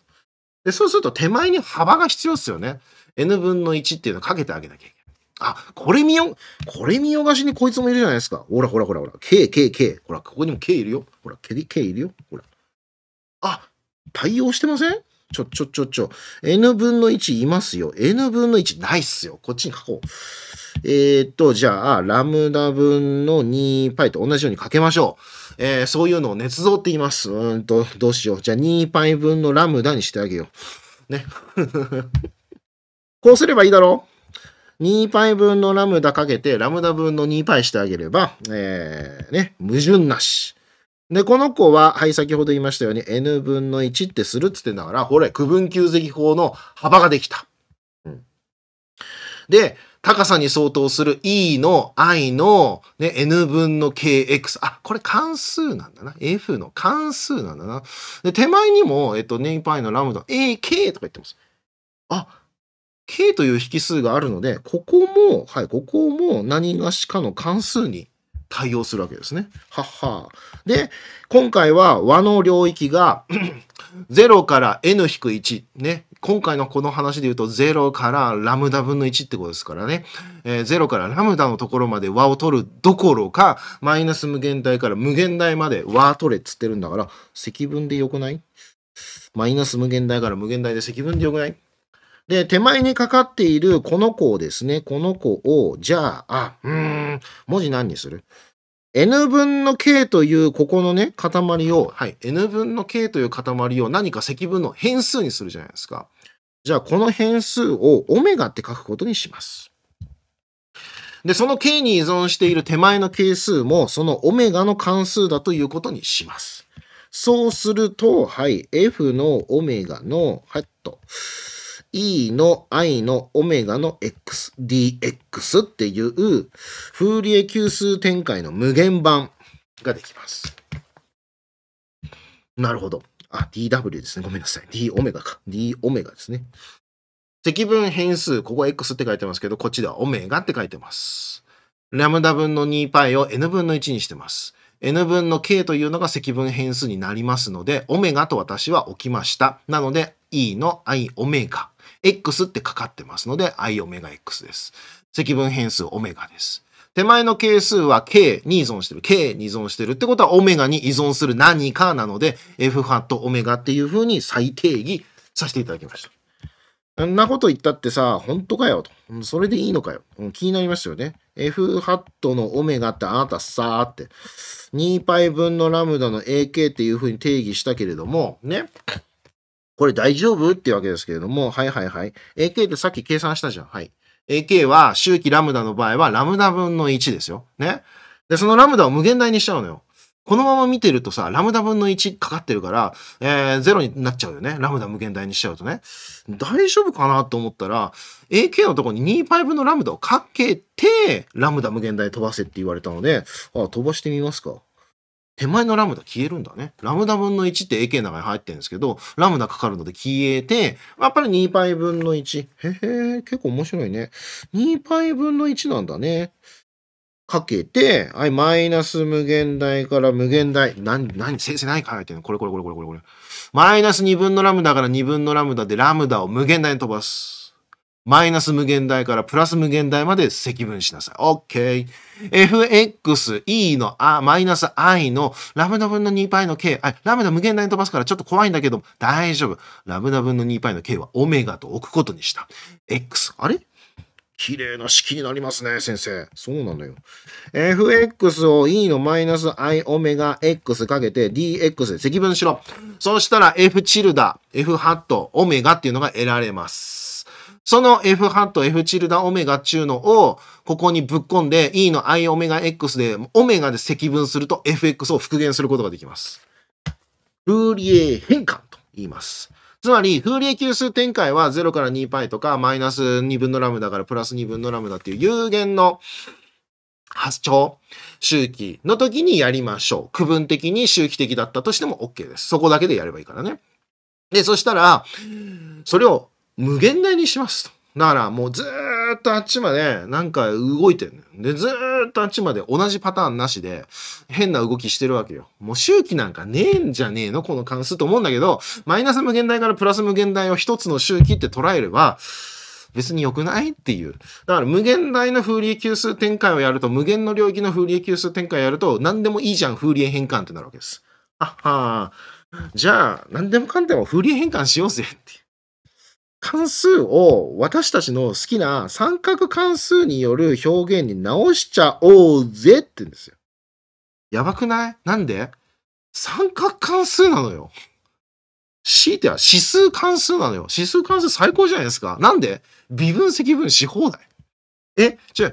で、そうすると手前に幅が必要ですよね。N 分の1っていうのをかけてあげなきゃいけない。あ、これ見よ、これ見よがしにこいつもいるじゃないですか。ほらほらほらほら、K、K、K。ほら、ここにも K いるよ。ほら、K、K いるよ。ほら。あ、対応してませんちょ、ちょ、ちょ、ちょ。N 分の1いますよ。N 分の1ないっすよ。こっちに書こう。えー、っと、じゃあ、ラムダ分の 2π と同じようにかけましょう。えー、そういうのを捏造って言います。うんと、どうしよう。じゃあ、2π 分のラムダにしてあげよう。ね。こうすればいいだろう。2π 分のラムダかけて、ラムダ分の 2π してあげれば、えー、ね、矛盾なし。で、この子は、はい、先ほど言いましたように、n 分の1ってするっつってんだから、ほれ、区分求積法の幅ができた。うん、で、高さに相当する e の i の、ね、n 分の kx。あ、これ関数なんだな。f の関数なんだな。で、手前にも、えっと、ネイパイのラムダ、ak とか言ってます。あ、k という引数があるので、ここも、はい、ここも何がしかの関数に対応するわけですね。はっはで、今回は和の領域が0から n-1 ね。今回のこの話で言うと0からラムダ分の1ってことですからね。えー、0からラムダのところまで和を取るどころか、マイナス無限大から無限大まで和取れっつってるんだから、積分でよくないマイナス無限大から無限大で積分でよくないで、手前にかかっているこの子をですね、この子を、じゃあ、あ、うん、文字何にする n 分の k というここのね塊を、はい、n 分の k という塊を何か積分の変数にするじゃないですか。じゃあこの変数をオメガって書くことにします。で、その k に依存している手前の係数もそのオメガの関数だということにします。そうすると、はい、f のオメガの、はい、と、e の i のオメガの x dx っていうフーリエ級数展開の無限版ができます。なるほど。あ、dw ですね。ごめんなさい。d オメガか。d オメガですね。積分変数、ここ x って書いてますけど、こっちではオメガって書いてます。ラムダ分の 2π を n 分の1にしてます。n 分の k というのが積分変数になりますので、オメガと私は置きました。なので、e の i オメガ X ってかかってますので、i オメガ X です。積分変数オメガです。手前の係数は k に依存してる。k に依存してるってことは、オメガに依存する何かなので、f ハットオメガっていう風に再定義させていただきました。そんなこと言ったってさ、本当かよと。それでいいのかよ。気になりますよね。F ハットのオメガってあなたさーって、2π 分のラムダの AK っていう風に定義したけれども、ね。これ大丈夫っていうわけですけれども、はいはいはい。AK ってさっき計算したじゃん。はい。AK は周期ラムダの場合はラムダ分の1ですよ。ね。で、そのラムダを無限大にしちゃうのよ。このまま見てるとさ、ラムダ分の1かかってるから、えー、0になっちゃうよね。ラムダ無限大にしちゃうとね。大丈夫かなと思ったら、AK のとこに2パ分のラムダをかけて、ラムダ無限大飛ばせって言われたので、あ、飛ばしてみますか。手前のラムダ消えるんだね。ラムダ分の1って AK の中に入ってるんですけど、ラムダかかるので消えて、やっぱり2パイ分の1。へへ、結構面白いね。2パイ分の1なんだね。かけて、はい、マイナス無限大から無限大。ななに、先生何考えてんのこれこれこれこれこれこれ。マイナス2分のラムダから2分のラムダでラムダを無限大に飛ばす。マイナス無限大からプラス無限大まで積分しなさい。OK。fxe のあマイナス i のラムダ分の 2π の k。ラムダ無限大に飛ばすからちょっと怖いんだけど、大丈夫。ラムダ分の 2π の k はオメガと置くことにした。x。あれ綺麗な式になりますね、先生。そうなのよ。fx を e のマイナス i オメガ x かけて dx で積分しろ。そうしたら f チルダ、f ハット、オメガっていうのが得られます。その F ハット、F チルダオメガっていうのを、ここにぶっ込んで E の I オメガ X で、オメガで積分すると FX を復元することができます。フーリエ変換と言います。つまり、フーリエ級数展開は0から 2π とか、マイナス2分のラムダからプラス2分のラムダっていう有限の発長周期の時にやりましょう。区分的に周期的だったとしても OK です。そこだけでやればいいからね。で、そしたら、それを無限大にしますと。だからもうずっとあっちまでなんか動いてるで、ずっとあっちまで同じパターンなしで変な動きしてるわけよ。もう周期なんかねえんじゃねえのこの関数と思うんだけど、マイナス無限大からプラス無限大を一つの周期って捉えれば、別に良くないっていう。だから無限大のフーリエ級数展開をやると、無限の領域のフーリエ級数展開をやると、何でもいいじゃん、フーリエ変換ってなるわけです。あはあ。じゃあ、何でもかんでもフーリエ変換しようぜっていう。関数を私たちの好きな三角関数による表現に直しちゃおうぜって言うんですよ。やばくないなんで三角関数なのよ。強いては指数関数なのよ。指数関数最高じゃないですか。なんで微分積分し放題。え、じゃ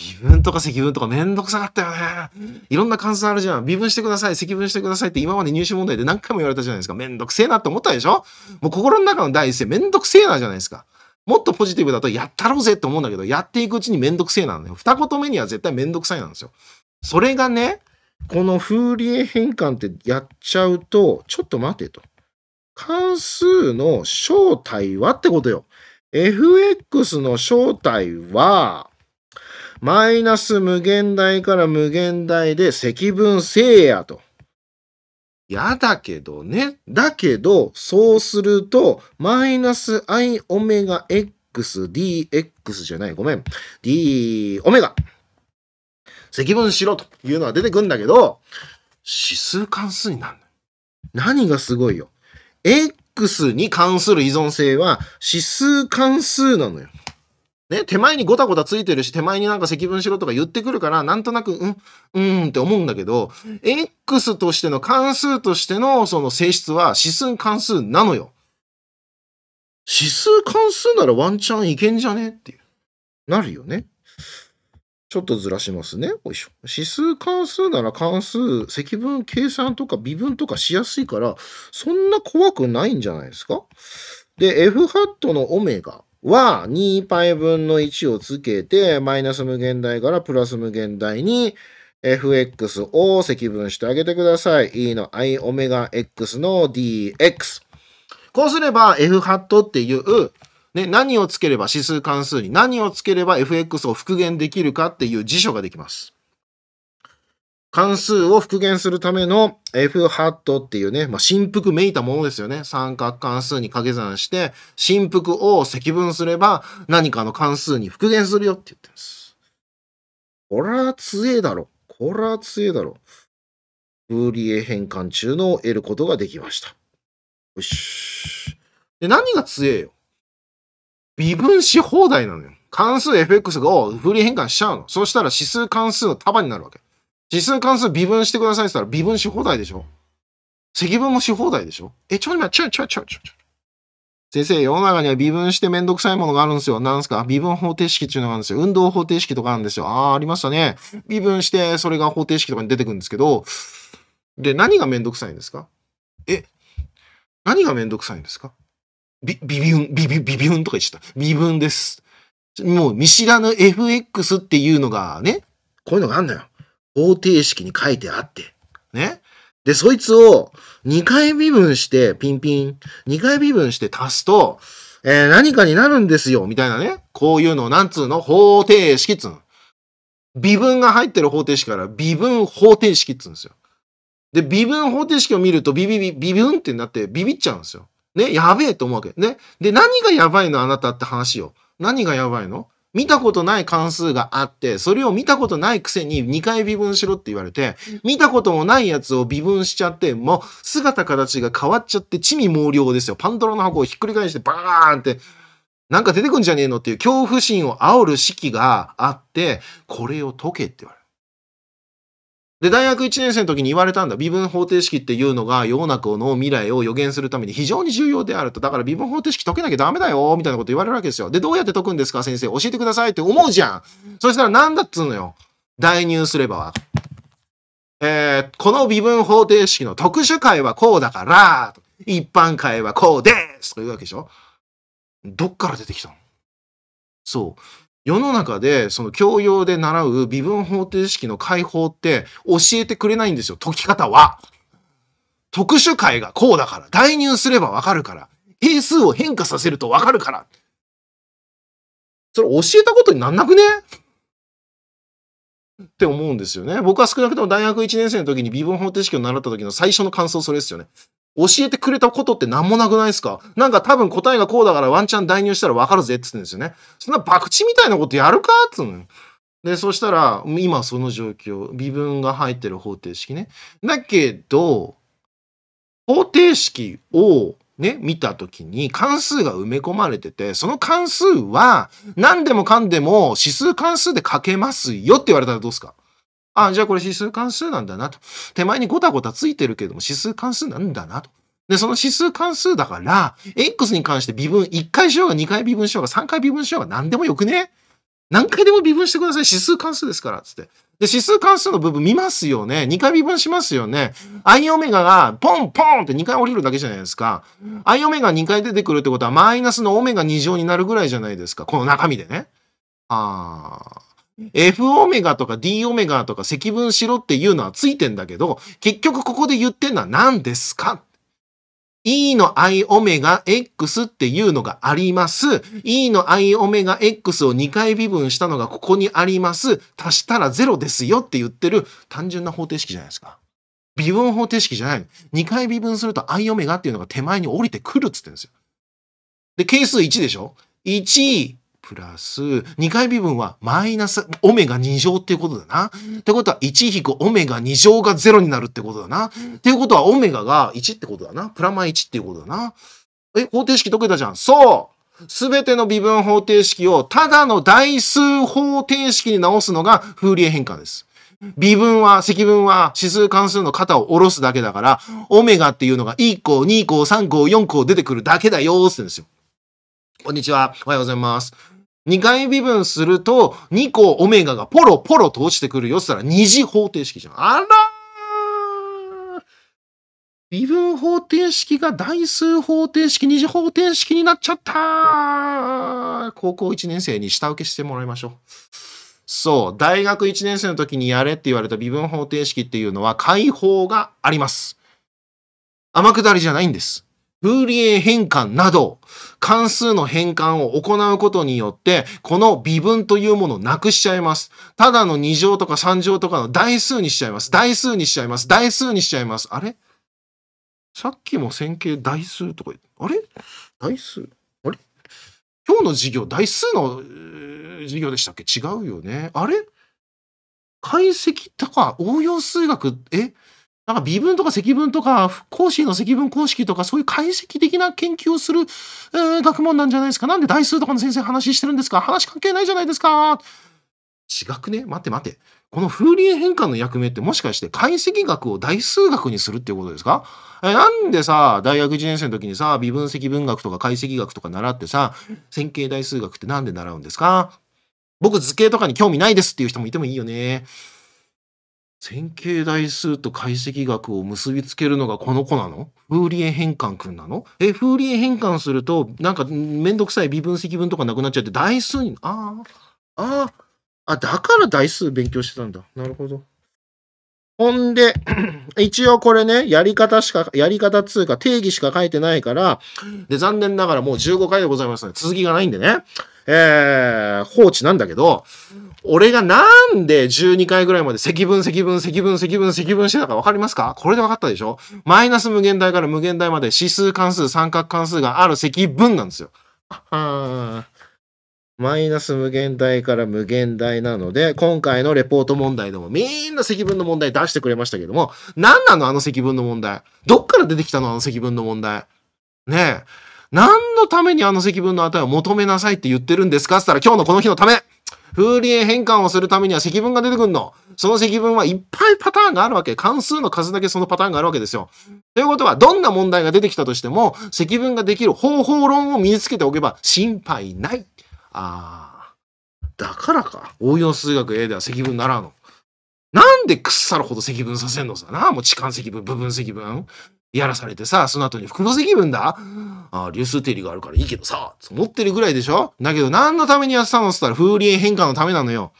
微分とか積分とかめんどくさかったよね。いろんな関数あるじゃん。微分してください、積分してくださいって今まで入試問題で何回も言われたじゃないですか。めんどくせえなって思ったでしょもう心の中の第一声めんどくせえなじゃないですか。もっとポジティブだとやったろうぜって思うんだけど、やっていくうちにめんどくせえなのよ。二言目には絶対めんどくさいなんですよ。それがね、このフーリエ変換ってやっちゃうと、ちょっと待てと。関数の正体はってことよ。fx の正体は、マイナス無限大から無限大で積分せいやと。やだけどね。だけど、そうすると、マイナス i オメガ x dx じゃない。ごめん。d オメガ。積分しろというのは出てくんだけど、指数関数になる何がすごいよ。x に関する依存性は指数関数なのよ。ね、手前にゴタゴタついてるし、手前になんか積分しろとか言ってくるから、なんとなく、うん、うんって思うんだけど、X としての関数としてのその性質は指数関数なのよ。指数関数ならワンチャンいけんじゃねっていう。なるよね。ちょっとずらしますね。よいしょ。指数関数なら関数、積分、計算とか微分とかしやすいから、そんな怖くないんじゃないですかで、F ハットのオメガ。は 2π 分の1をつけて、マイナス無限大からプラス無限大に fx を積分してあげてください。e の i オメガ x の dx。こうすれば f ハットっていう、ね、何をつければ指数関数に何をつければ fx を復元できるかっていう辞書ができます。関数を復元するための f ハットっていうね、まあ、振幅めいたものですよね。三角関数に掛け算して、振幅を積分すれば何かの関数に復元するよって言ってます。こら強えだろ。こら強えだろ。ブーリエ変換中のを得ることができました。よし。で、何が強えよ。微分し放題なのよ。関数 fx がフーリエ変換しちゃうの。そうしたら指数関数の束になるわけ。実数関数微分してくださいって言ったら微分し放題でしょ積分もし放題でしょえ、ちょいちょいちょいちょいちょい。先生、世の中には微分してめんどくさいものがあるんですよ。なんすか微分方程式っていうのがあるんですよ。運動方程式とかあるんですよ。ああ、ありましたね。微分して、それが方程式とかに出てくるんですけど、で、何がめんどくさいんですかえ、何がめんどくさいんですかビ、ビビュン、ビビ、ビビンとか言っちゃった。微分です。もう見知らぬ FX っていうのがね、こういうのがあんのよ。方程式に書いてあって、ね。で、そいつを2回微分して、ピンピン、2回微分して足すと、えー、何かになるんですよ、みたいなね。こういうの、なんつうの方程式っつうの。微分が入ってる方程式から微分方程式っつうんですよ。で、微分方程式を見るとビビビ、ビンってなってビビっちゃうんですよ。ね、やべえと思うわけ。ね。で、何がやばいのあなたって話よ。何がやばいの見たことない関数があって、それを見たことないくせに2回微分しろって言われて、見たこともないやつを微分しちゃって、もう姿形が変わっちゃって、地味猛量ですよ。パンドラの箱をひっくり返してバーンって、なんか出てくんじゃねえのっていう恐怖心を煽る式があって、これを解けって言われる。で、大学1年生の時に言われたんだ。微分方程式っていうのが世の中の未来を予言するために非常に重要であると。だから微分方程式解けなきゃダメだよ、みたいなこと言われるわけですよ。で、どうやって解くんですか先生、教えてくださいって思うじゃん。そしたらなんだっつうのよ。代入すればは。えー、この微分方程式の特殊解はこうだから、一般解はこうですというわけでしょどっから出てきたのそう。世の中でその教養で習う微分方程式の解放って教えてくれないんですよ、解き方は。特殊解がこうだから、代入すればわかるから、変数を変化させるとわかるから。それ教えたことになんなくねって思うんですよね。僕は少なくとも大学1年生の時に微分方程式を習った時の最初の感想それですよね。教えてくれたことって何もなくないですかなんか多分答えがこうだからワンチャン代入したらわかるぜって言ってんですよね。そんな博打みたいなことやるかっつうのよ。で、そしたら、今その状況、微分が入ってる方程式ね。だけど、方程式をね、見た時に関数が埋め込まれてて、その関数は何でもかんでも指数関数で書けますよって言われたらどうすかあ、じゃあこれ指数関数なんだなと。手前にゴタゴタついてるけども指数関数なんだなと。で、その指数関数だから、X に関して微分、1回しようが2回微分しようが3回微分しようが何でもよくね何回でも微分してください。指数関数ですから。つって。で、指数関数の部分見ますよね。2回微分しますよね。i オメガがポンポンって2回降りるだけじゃないですか。i オメガ2回出てくるってことはマイナスのオメガ2乗になるぐらいじゃないですか。この中身でね。ああ。F オメガとか D オメガとか積分しろっていうのはついてんだけど、結局ここで言ってんのは何ですか e の i オメガ x っていうのがあります。e の i オメガ x を2回微分したのがここにあります。足したら0ですよって言ってる単純な方程式じゃないですか。微分方程式じゃない。2回微分すると i オメガっていうのが手前に降りてくるっつってんですよ。で、係数1でしょ ?1、プラス、二回微分はマイナス、オメガ2乗っていうことだな。ってことは、1引くオメガ2乗が0になるってことだな。っていうことは、オメガが1ってことだな。プラマイ1っていうことだな。え、方程式解けたじゃん。そうすべての微分方程式をただの代数方程式に直すのがフーリエ変換です。微分は、積分は指数関数の肩を下ろすだけだから、オメガっていうのが1項、2項、3項、4項出てくるだけだよーって言うんですよ。こんにちは。おはようございます。2回微分すると、2個オメガがポロポロと落ちてくるよって言ったら二次方程式じゃん。あら微分方程式が代数方程式、二次方程式になっちゃった高校1年生に下請けしてもらいましょう。そう、大学1年生の時にやれって言われた微分方程式っていうのは解法があります。天下りじゃないんです。フーリエ変換など、関数の変換を行うことによって、この微分というものをなくしちゃいます。ただの2乗とか3乗とかの代数にしちゃいます。代数にしちゃいます。代数にしちゃいます。あれさっきも線形代数とか言って、あれ代数あれ今日の授業、代数の授業でしたっけ違うよね。あれ解析とか応用数学、えなんか微分とか積分とか、公式の積分公式とか、そういう解析的な研究をする、えー、学問なんじゃないですか。なんで代数とかの先生話してるんですか話関係ないじゃないですか。違くね待って待って。この風鈴変換の役目ってもしかして解析学を代数学にするっていうことですかえなんでさ、大学1年生の時にさ、微分積分学とか解析学とか習ってさ、線形代数学って何で習うんですか僕図形とかに興味ないですっていう人もいてもいいよね。線形代数と解析学を結びつけるのがこの子なのフーリエ変換くんなのえ、フーリエ変換すると、なんかめんどくさい微分積分とかなくなっちゃって、代数に、ああ、ああ、あ、だから代数勉強してたんだ。なるほど。ほんで、一応これね、やり方しか、やり方つうか定義しか書いてないから、で、残念ながらもう15回でございますので、続きがないんでね、えー、放置なんだけど、俺がなんで12回ぐらいまで積分、積分、積分、積分、積分してたかわかりますかこれで分かったでしょマイナス無限大から無限大まで指数関数、三角関数がある積分なんですよ。はー。マイナス無限大から無限大なので、今回のレポート問題でもみんな積分の問題出してくれましたけども、何なのあの積分の問題。どっから出てきたのあの積分の問題。ねえ。何のためにあの積分の値を求めなさいって言ってるんですかって言ったら今日のこの日のため風鈴変換をするためには積分が出てくんの。その積分はいっぱいパターンがあるわけ。関数の数だけそのパターンがあるわけですよ。ということは、どんな問題が出てきたとしても、積分ができる方法論を身につけておけば心配ない。あー。だからか。応用数学 A では積分ならんの。なんでくっさるほど積分させんのさな。もう置換積分、部分積分。やらされてさ、その後に複の積分だああ、流数定理があるからいいけどさ、思ってるぐらいでしょだけど何のためにやってたのっ言ったらフーリエ変化のためなのよ。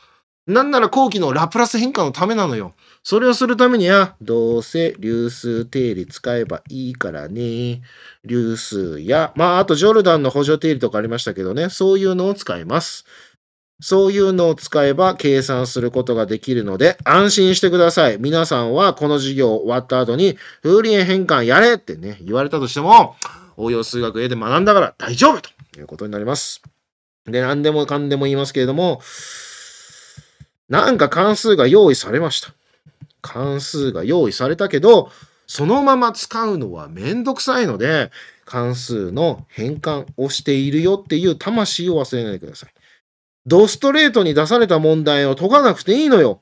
なんなら後期のラプラス変化のためなのよ。それをするためには、どうせ流数定理使えばいいからね。流数や、まああとジョルダンの補助定理とかありましたけどね、そういうのを使います。そういうのを使えば計算することができるので、安心してください。皆さんはこの授業終わった後に、フーリエ変換やれってね、言われたとしても、応用数学 A で学んだから大丈夫ということになります。で、何でもかんでも言いますけれども、なんか関数が用意されました。関数が用意されたけど、そのまま使うのはめんどくさいので、関数の変換をしているよっていう魂を忘れないでください。ドストレートに出された問題を解かなくていいのよ。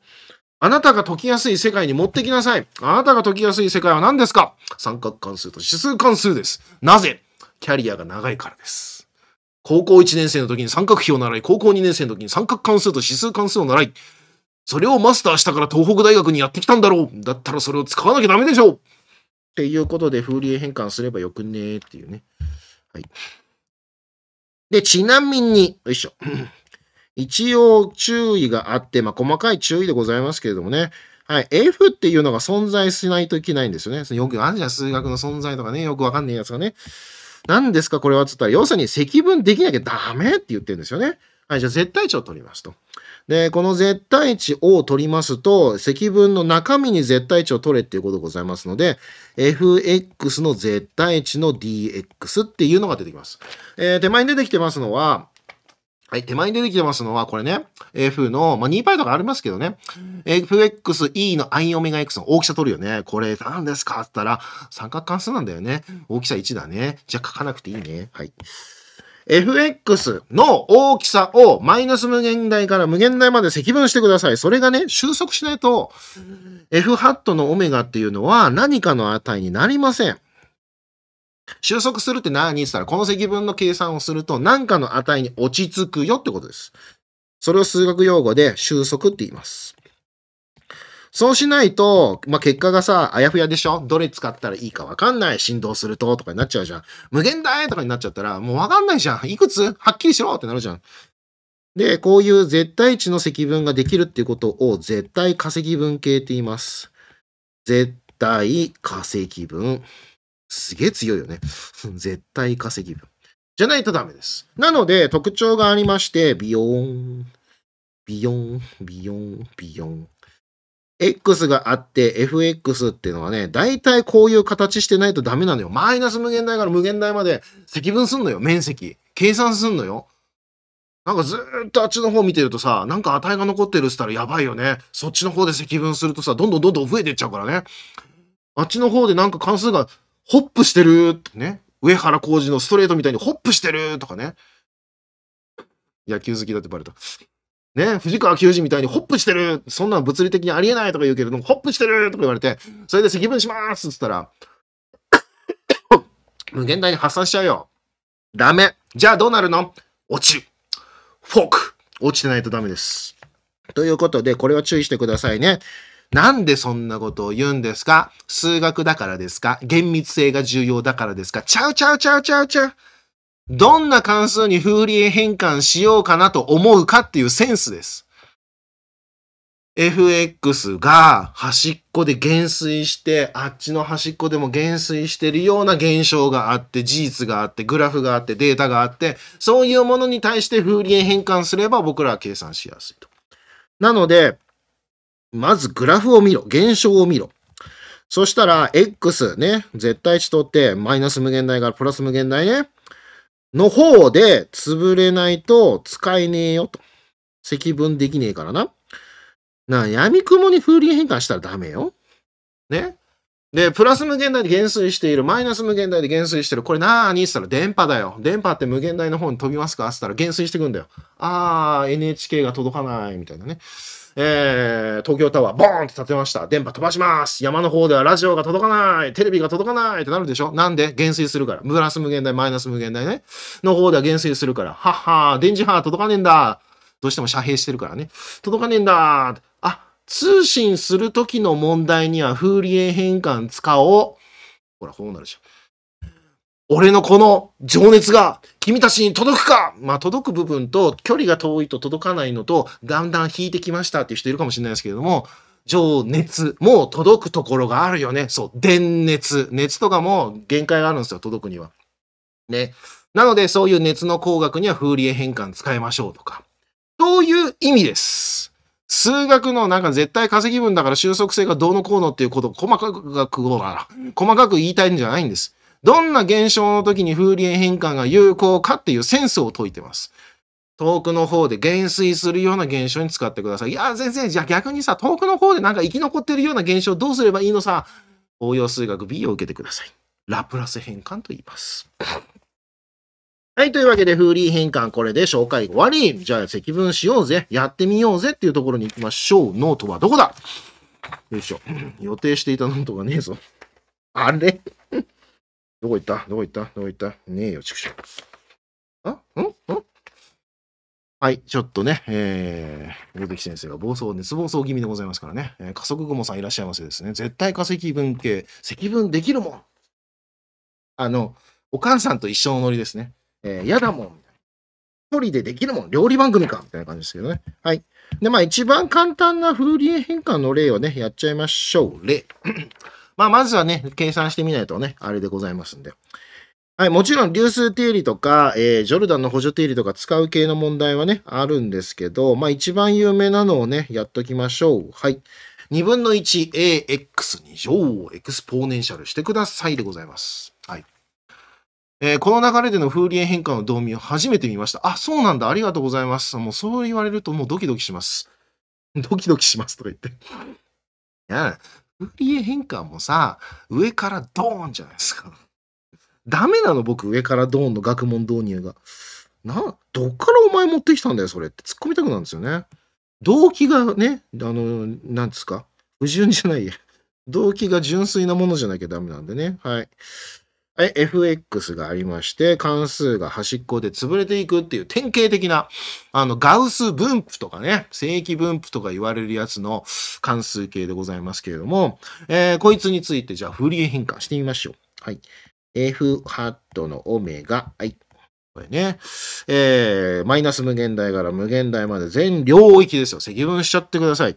あなたが解きやすい世界に持ってきなさい。あなたが解きやすい世界は何ですか三角関数と指数関数です。なぜキャリアが長いからです。高校1年生の時に三角比を習い、高校2年生の時に三角関数と指数関数を習い、それをマスターしたから東北大学にやってきたんだろう。だったらそれを使わなきゃダメでしょう。っていうことで、風流変換すればよくねーっていうね。はい。で、ちなみに、よいしょ。一応注意があって、まあ、細かい注意でございますけれどもね、はい、F っていうのが存在しないといけないんですよね。よくあるじゃん、数学の存在とかね、よくわかんないやつがね。何ですか、これはつったら、要するに積分できなきゃダメって言ってるんですよね。はい、じゃあ絶対値を取りますと。で、この絶対値を取りますと、積分の中身に絶対値を取れっていうことでございますので、fx の絶対値の dx っていうのが出てきます。えー、手前に出てきてますのは、はい、手前に出てきてますのは、これね、F の、まあ、2パイとかありますけどね、FXE の i オメガ X の大きさ取るよね。これ何ですかって言ったら、三角関数なんだよね。大きさ1だね。じゃあ書かなくていいね。はい。fx の大きさをマイナス無限大から無限大まで積分してください。それがね、収束しないと、f ハットのオメガっていうのは何かの値になりません。収束するって何って言ったら、この積分の計算をすると、何かの値に落ち着くよってことです。それを数学用語で収束って言います。そうしないと、まあ、結果がさ、あやふやでしょどれ使ったらいいかわかんない。振動すると、とかになっちゃうじゃん。無限大とかになっちゃったら、もうわかんないじゃん。いくつはっきりしろってなるじゃん。で、こういう絶対値の積分ができるっていうことを絶対化積分系って言います。絶対化積分。すげえ強いよね。絶対稼ぎ分。じゃないとダメです。なので、特徴がありまして、ビヨーン、ビヨーン、ビヨーン、ビヨーン。X があって FX っていうのはね、大体こういう形してないとダメなのよ。マイナス無限大から無限大まで積分すんのよ、面積。計算すんのよ。なんかずっとあっちの方見てるとさ、なんか値が残ってるっつったらやばいよね。そっちの方で積分するとさ、どんどんどんどん増えてっちゃうからね。あっちの方でなんか関数がホップしてるとかね。上原浩二のストレートみたいにホップしてるとかね。野球好きだってバレた。ね、藤川球児みたいにホップしてるそんなん物理的にありえないとか言うけれども、ホップしてるとか言われて、それで積分しますっつったら、無限大に発散しちゃうよ。ダメ。じゃあどうなるの落ちる。フォーク。落ちてないとダメです。ということで、これは注意してくださいね。なんでそんなことを言うんですか数学だからですか厳密性が重要だからですかちゃうちゃうちゃうちゃうちゃう。どんな関数にフーリエ変換しようかなと思うかっていうセンスです。FX が端っこで減衰して、あっちの端っこでも減衰してるような現象があって、事実があって、グラフがあって、データがあって、そういうものに対してフーリエ変換すれば僕らは計算しやすいと。なので、まずグラフを見ろ。現象を見ろ。そしたら、x ね、絶対値取って、マイナス無限大からプラス無限大ね、の方で潰れないと使えねえよと。積分できねえからな。な、闇雲に風鈴変換したらダメよ。ね。で、プラス無限大で減衰している、マイナス無限大で減衰してる、これなーにって言ったら電波だよ。電波って無限大の方に飛びますかって言ったら減衰してくんだよ。あー、NHK が届かない、みたいなね。えー、東京タワーボーンって建てました。電波飛ばします。山の方ではラジオが届かない。テレビが届かないってなるでしょなんで減衰するから。プラス無限大、マイナス無限大ね。の方では減衰するから。はっはー、電磁波届かねえんだ。どうしても遮蔽してるからね。届かねえんだ。あ、通信するときの問題にはフーリエ変換使おう。ほら、こうなるじゃん。俺のこの情熱が君たちに届くかまあ、届く部分と距離が遠いと届かないのと、だんだん引いてきましたっていう人いるかもしれないですけれども、情熱も届くところがあるよね。そう、電熱。熱とかも限界があるんですよ、届くには。ね。なので、そういう熱の工学にはフーリエ変換使いましょうとか。そういう意味です。数学のなんか絶対稼ぎ分だから収束性がどうのこうのっていうことを細かく、細かく言いたいんじゃないんです。どんな現象の時に風鈴変換が有効かっていうセンスを解いてます。遠くの方で減衰するような現象に使ってください。いや、全然、じゃあ逆にさ、遠くの方でなんか生き残ってるような現象どうすればいいのさ、応用数学 B を受けてください。ラプラス変換と言います。はい。というわけで、フーリー変換、これで紹介終わり。じゃあ、積分しようぜ。やってみようぜっていうところに行きましょう。ノートはどこだよいしょ。予定していたノートがねえぞ。あれどこ行ったどこ行ったどこ行ったねえよ、畜くしょう。んんはい、ちょっとね、えー、ルベ先生が暴走、熱暴走気味でございますからね、えー、加速雲さんいらっしゃいませですね。絶対化石分系、積分できるもん。あの、お母さんと一緒のノリですね。えー、やだもん。一人でできるもん。料理番組か。みたいな感じですけどね。はい。で、まあ、一番簡単なフーリエ変換の例をね、やっちゃいましょう。例。まあ、まずはね、計算してみないとね、あれでございますんで。はい、もちろん流数定理とか、えー、ジョルダンの補助定理とか使う系の問題はね、あるんですけど、まあ一番有名なのをね、やっときましょう。はい。2分の 1ax 二乗をエクスポーネンシャルしてくださいでございます。はい。えー、この流れでのフーリエ変換の導入を初めて見ました。あ、そうなんだ。ありがとうございます。もうそう言われるともうドキドキします。ドキドキしますとか言って。いや、フリエ変換もさ、上からドーンじゃないですか。ダメなの僕、上からドーンの学問導入が。な、どっからお前持ってきたんだよ、それって突っ込みたくなるんですよね。動機がね、あの、なんですか不純じゃないや。動機が純粋なものじゃなきゃダメなんでね。はい。FX がありまして、関数が端っこで潰れていくっていう典型的な、あの、ガウス分布とかね、正規分布とか言われるやつの関数形でございますけれども、えー、こいつについてじゃあフリー変換してみましょう。はい。F ハットのオメガ、はい。これね、えー、マイナス無限大から無限大まで全領域ですよ。積分しちゃってください。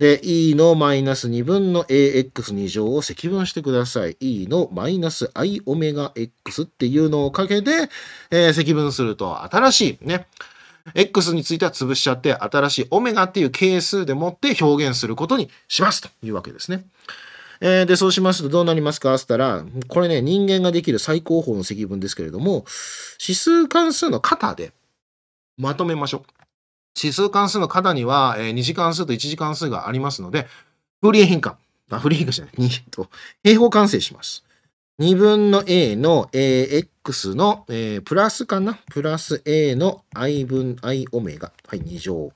で、e のマイナス2分の ax2 乗を積分してください。e のマイナス i オメガ x っていうのをかけて、えー、積分すると新しいね。x については潰しちゃって、新しいオメガっていう係数でもって表現することにしますというわけですね。えー、で、そうしますとどうなりますかつったら、これね、人間ができる最高峰の積分ですけれども、指数関数の型でまとめましょう。指数関数の型には、えー、2次関数と1次関数がありますので、フーリエ変換。あ、フーリエ変換じゃない。2 と、平方完成します。2分の a の ax の、えー、プラスかなプラス a の i 分 i オメガ。はい、2乗。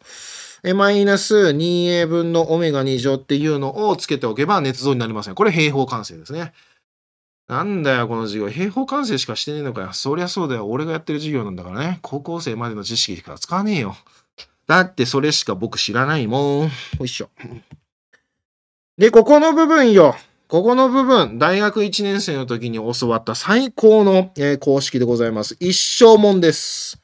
え、マイナス 2a 分のオメガ2乗っていうのをつけておけば、捏造になりません。これ平方完成ですね。なんだよ、この授業。平方完成しかしてねえのかよ。そりゃそうだよ。俺がやってる授業なんだからね。高校生までの知識しか使わねえよ。だってそれしか僕知らないもん。よいしょ。で、ここの部分よ。ここの部分、大学1年生の時に教わった最高の、えー、公式でございます。一生もんです。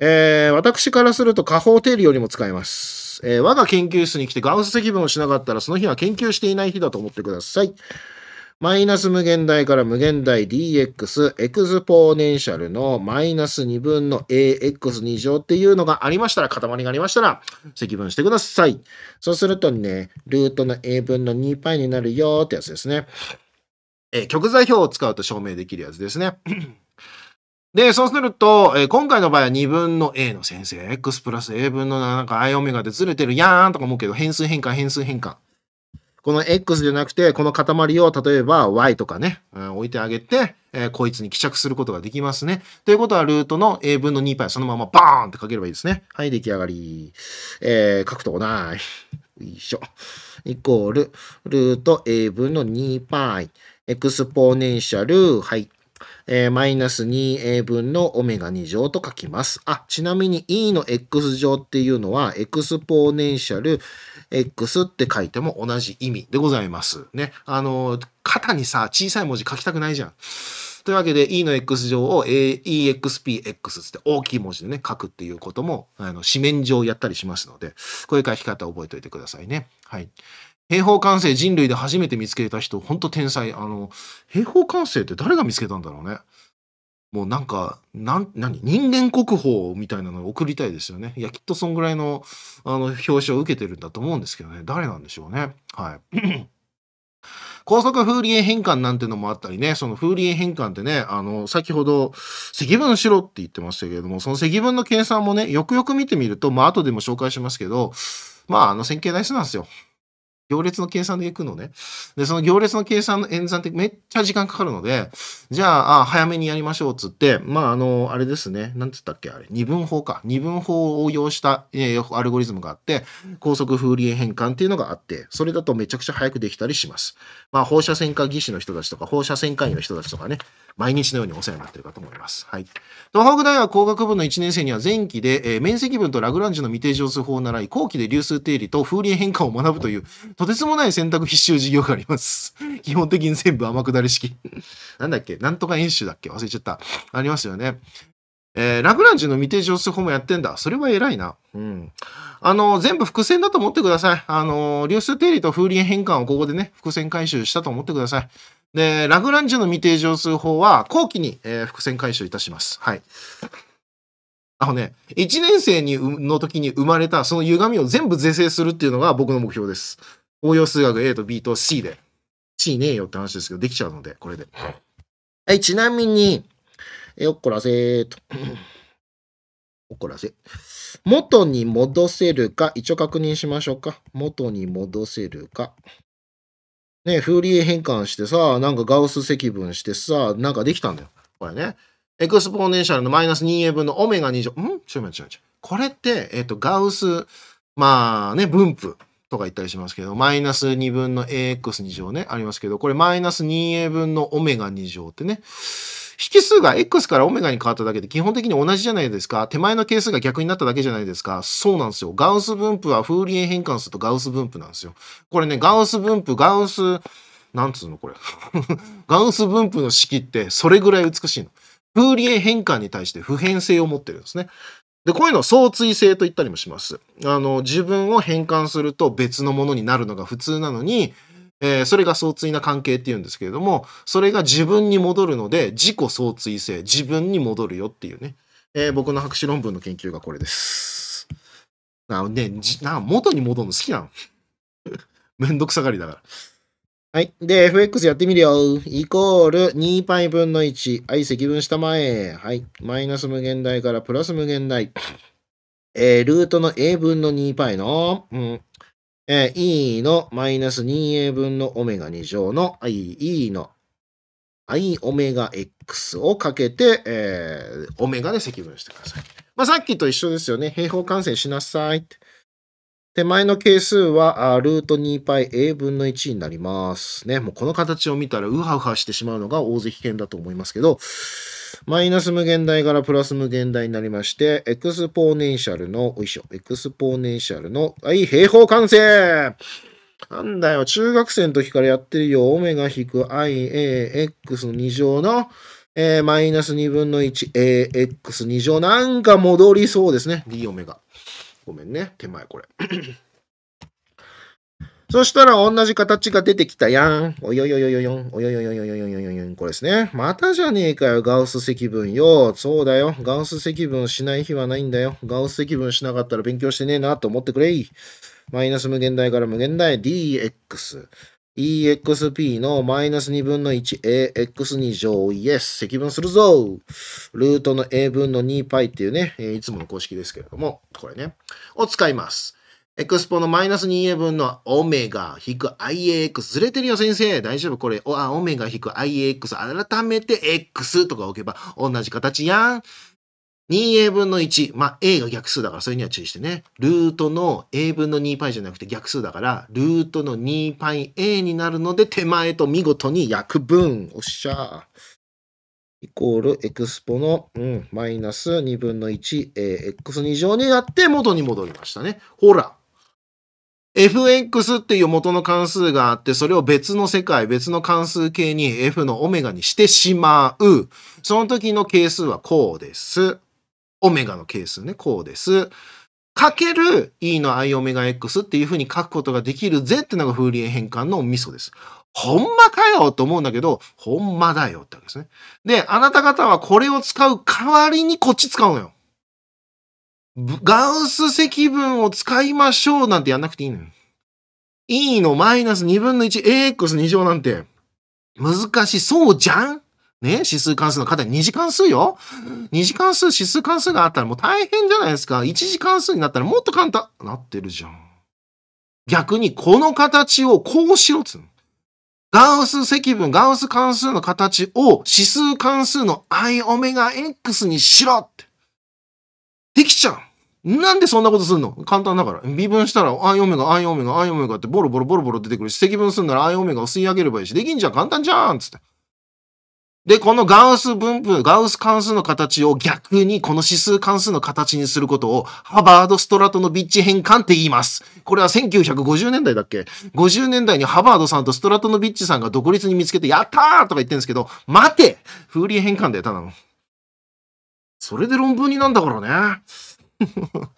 えー、私からすると下方定理よりも使えます。えー、我が研究室に来てガウス積分をしなかったら、その日は研究していない日だと思ってください。マイナス無限大から無限大 dx エクスポーネンシャルのマイナス2分の ax2 乗っていうのがありましたら、塊がありましたら、積分してください。そうするとね、ルートの a 分の 2π になるよってやつですね。えー、極座標を使うと証明できるやつですね。で、そうすると、えー、今回の場合は2分の a の先生、x プラス a 分のなんか i オメガでずれてるやーんとか思うけど、変数変換、変数変換。この X じゃなくて、この塊を例えば Y とかね、置いてあげて、えー、こいつに希釈することができますね。ということは、ルートの A 分の 2π そのままバーンってかければいいですね。はい、出来上がり。えー、書くとこない。よいしょ。イコール、ルート A 分の 2π、エクスポーネンシャル、はい、えー、マイナス 2a 分のオメガ2乗と書きます。あ、ちなみに e の x 乗っていうのは、エクスポーネンシャル、X って書いても同じ意味でございます。ね。あの、肩にさ、小さい文字書きたくないじゃん。というわけで E の X 乗を EXPX って大きい文字でね、書くっていうことも、あの、紙面上やったりしますので、こういう書き方覚えておいてくださいね。はい。平方完成人類で初めて見つけた人、ほんと天才。あの、平方完成って誰が見つけたんだろうね。もうなんか、なん、何人間国宝みたいなのを送りたいですよね。いや、きっとそんぐらいの、あの、表彰を受けてるんだと思うんですけどね。誰なんでしょうね。はい。高速風鈴変換なんてのもあったりね、その風鈴変換ってね、あの、先ほど積分しろって言ってましたけれども、その積分の計算もね、よくよく見てみると、まあ、後でも紹介しますけど、まあ、あの、線形代数なんですよ。行列の計算でいくのね。で、その行列の計算の演算ってめっちゃ時間かかるので、じゃあ、あ早めにやりましょうっつって、まあ、あの、あれですね。なんつったっけあれ。二分法か。二分法を応用した、えー、アルゴリズムがあって、高速フーリエ変換っていうのがあって、それだとめちゃくちゃ早くできたりします。まあ、放射線科技師の人たちとか、放射線科医の人たちとかね、毎日のようにお世話になってるかと思います。はい。東北大学工学部の1年生には前期で、えー、面積分とラグランジュの未定乗数法を習い、後期で流数定理とフーリエ変換を学ぶという、とてつもない選択必修授業があります。基本的に全部天下り式。なんだっけなんとか演習だっけ忘れちゃった。ありますよね。えー、ラグランジュの未定乗数法もやってんだ。それは偉いな。うん。あの、全部伏線だと思ってください。あの、流数定理と風鈴変換をここでね、伏線回収したと思ってください。で、ラグランジュの未定乗数法は後期に、えー、伏線回収いたします。はい。あのね、1年生にの時に生まれたその歪みを全部是正するっていうのが僕の目標です。応用数学 A と B と C で。C ねえよって話ですけど、できちゃうので、これで。はい、ちなみに、えよっこらせーと。怒 らせ。元に戻せるか、一応確認しましょうか。元に戻せるか。ねフーリエ変換してさ、なんかガウス積分してさ、なんかできたんだよ。これね。エクスポーネンシャルのマイナス 2a 分のオメガ2乗。んちょい待っちょい待っこれって、えっ、ー、と、ガウス、まあね、分布とか言ったりしますけど、マイナス2分の ax2 乗ね、ありますけど、これマイナス 2a 分のオメガ2乗ってね、引数が x からオメガに変わっただけで基本的に同じじゃないですか。手前の係数が逆になっただけじゃないですか。そうなんですよ。ガウス分布はフーリエ変換するとガウス分布なんですよ。これね、ガウス分布、ガウス、なんつうのこれ。ガウス分布の式ってそれぐらい美しいの。フーリエ変換に対して普遍性を持ってるんですね。で、こういうのを相対性と言ったりもします。あの、自分を変換すると別のものになるのが普通なのに、えー、それが相対な関係っていうんですけれども、それが自分に戻るので、自己相対性、自分に戻るよっていうね。えー、僕の博士論文の研究がこれです。あ、ね、じな元に戻るの好きなの。めんどくさがりだから。はい。で、fx やってみるよ。イコール 2π 分の1。はい、積分した前、はい。マイナス無限大からプラス無限大。えー、ルートの a 分の 2π の、うん。えー、e のマイナス 2a 分のオメガ2乗の、はい、e の i オメガ x をかけて、えー、オメガで積分してください。まあ、さっきと一緒ですよね。平方完成しなさいって。手前の係数は、ルート 2πa 分の1になりますね。もうこの形を見たら、うはうはしてしまうのが大関圏だと思いますけど、マイナス無限大からプラス無限大になりまして、エクスポーネンシャルの、おいしょ、エクスポーネンシャルの、はい、平方完成なんだよ、中学生の時からやってるよ。オメガ引く iax 2乗の、えー、マイナス2分の 1ax2 乗。なんか戻りそうですね。d オメガ。ごめんね。手前これ。そしたら同じ形が出てきたやん。およよよよよん。およよよよよよよよよん。これですね。またじゃねえかよ、ガウス積分よ。そうだよ。ガウス積分しない日はないんだよ。ガウス積分しなかったら勉強してねえなと思ってくれい。マイナス無限大から無限大 dx。exp のマイナス2分の 1ax2 乗 yes 積分するぞルートの a 分の 2π っていうね、いつもの公式ですけれども、これね、を使います。エクスポのマイナス 2a 分のオメガ引く iax ずれてるよ先生大丈夫これあオメガ引く iax 改めて x とか置けば同じ形やん 2a 分の1。まあ、a が逆数だから、それには注意してね。ルートの a 分の 2π じゃなくて逆数だから、ルートの 2πa になるので、手前と見事に約分。おっしゃー。イコール、エクスポの、うん、マイナス2分の 1ax2 乗になって元に戻りましたね。ほら。fx っていう元の関数があって、それを別の世界、別の関数形に f のオメガにしてしまう。その時の係数はこうです。オメガの係数ね、こうです。かける e の i オメガ x っていう風に書くことができるぜってのがフーリエ変換のミソです。ほんまかよと思うんだけど、ほんまだよってわけですね。で、あなた方はこれを使う代わりにこっち使うのよ。ガウス積分を使いましょうなんてやんなくていいのよ。e のマイナス2分の 1ax2 乗なんて難しそうじゃんね、指数関数の方2次関数よ。2次関数、指数関数があったらもう大変じゃないですか。一次関数になったらもっと簡単。なってるじゃん。逆にこの形をこうしろっつうの。ガウス積分、ガウス関数の形を指数関数の i オメガ x にしろって。できちゃう。なんでそんなことすんの簡単だから。微分したら、i オメガ、i オメガ、i オメガってボロボロボロボロ出てくるし、積分すんなら i オメガを吸い上げればいいし、できんじゃん、簡単じゃんつって。で、このガウス分布、ガウス関数の形を逆にこの指数関数の形にすることをハバード・ストラトのビッチ変換って言います。これは1950年代だっけ ?50 年代にハバードさんとストラトのビッチさんが独立に見つけて、やったーとか言ってるんですけど、待てフーリー変換だよ、ただの。それで論文になんだからね。っ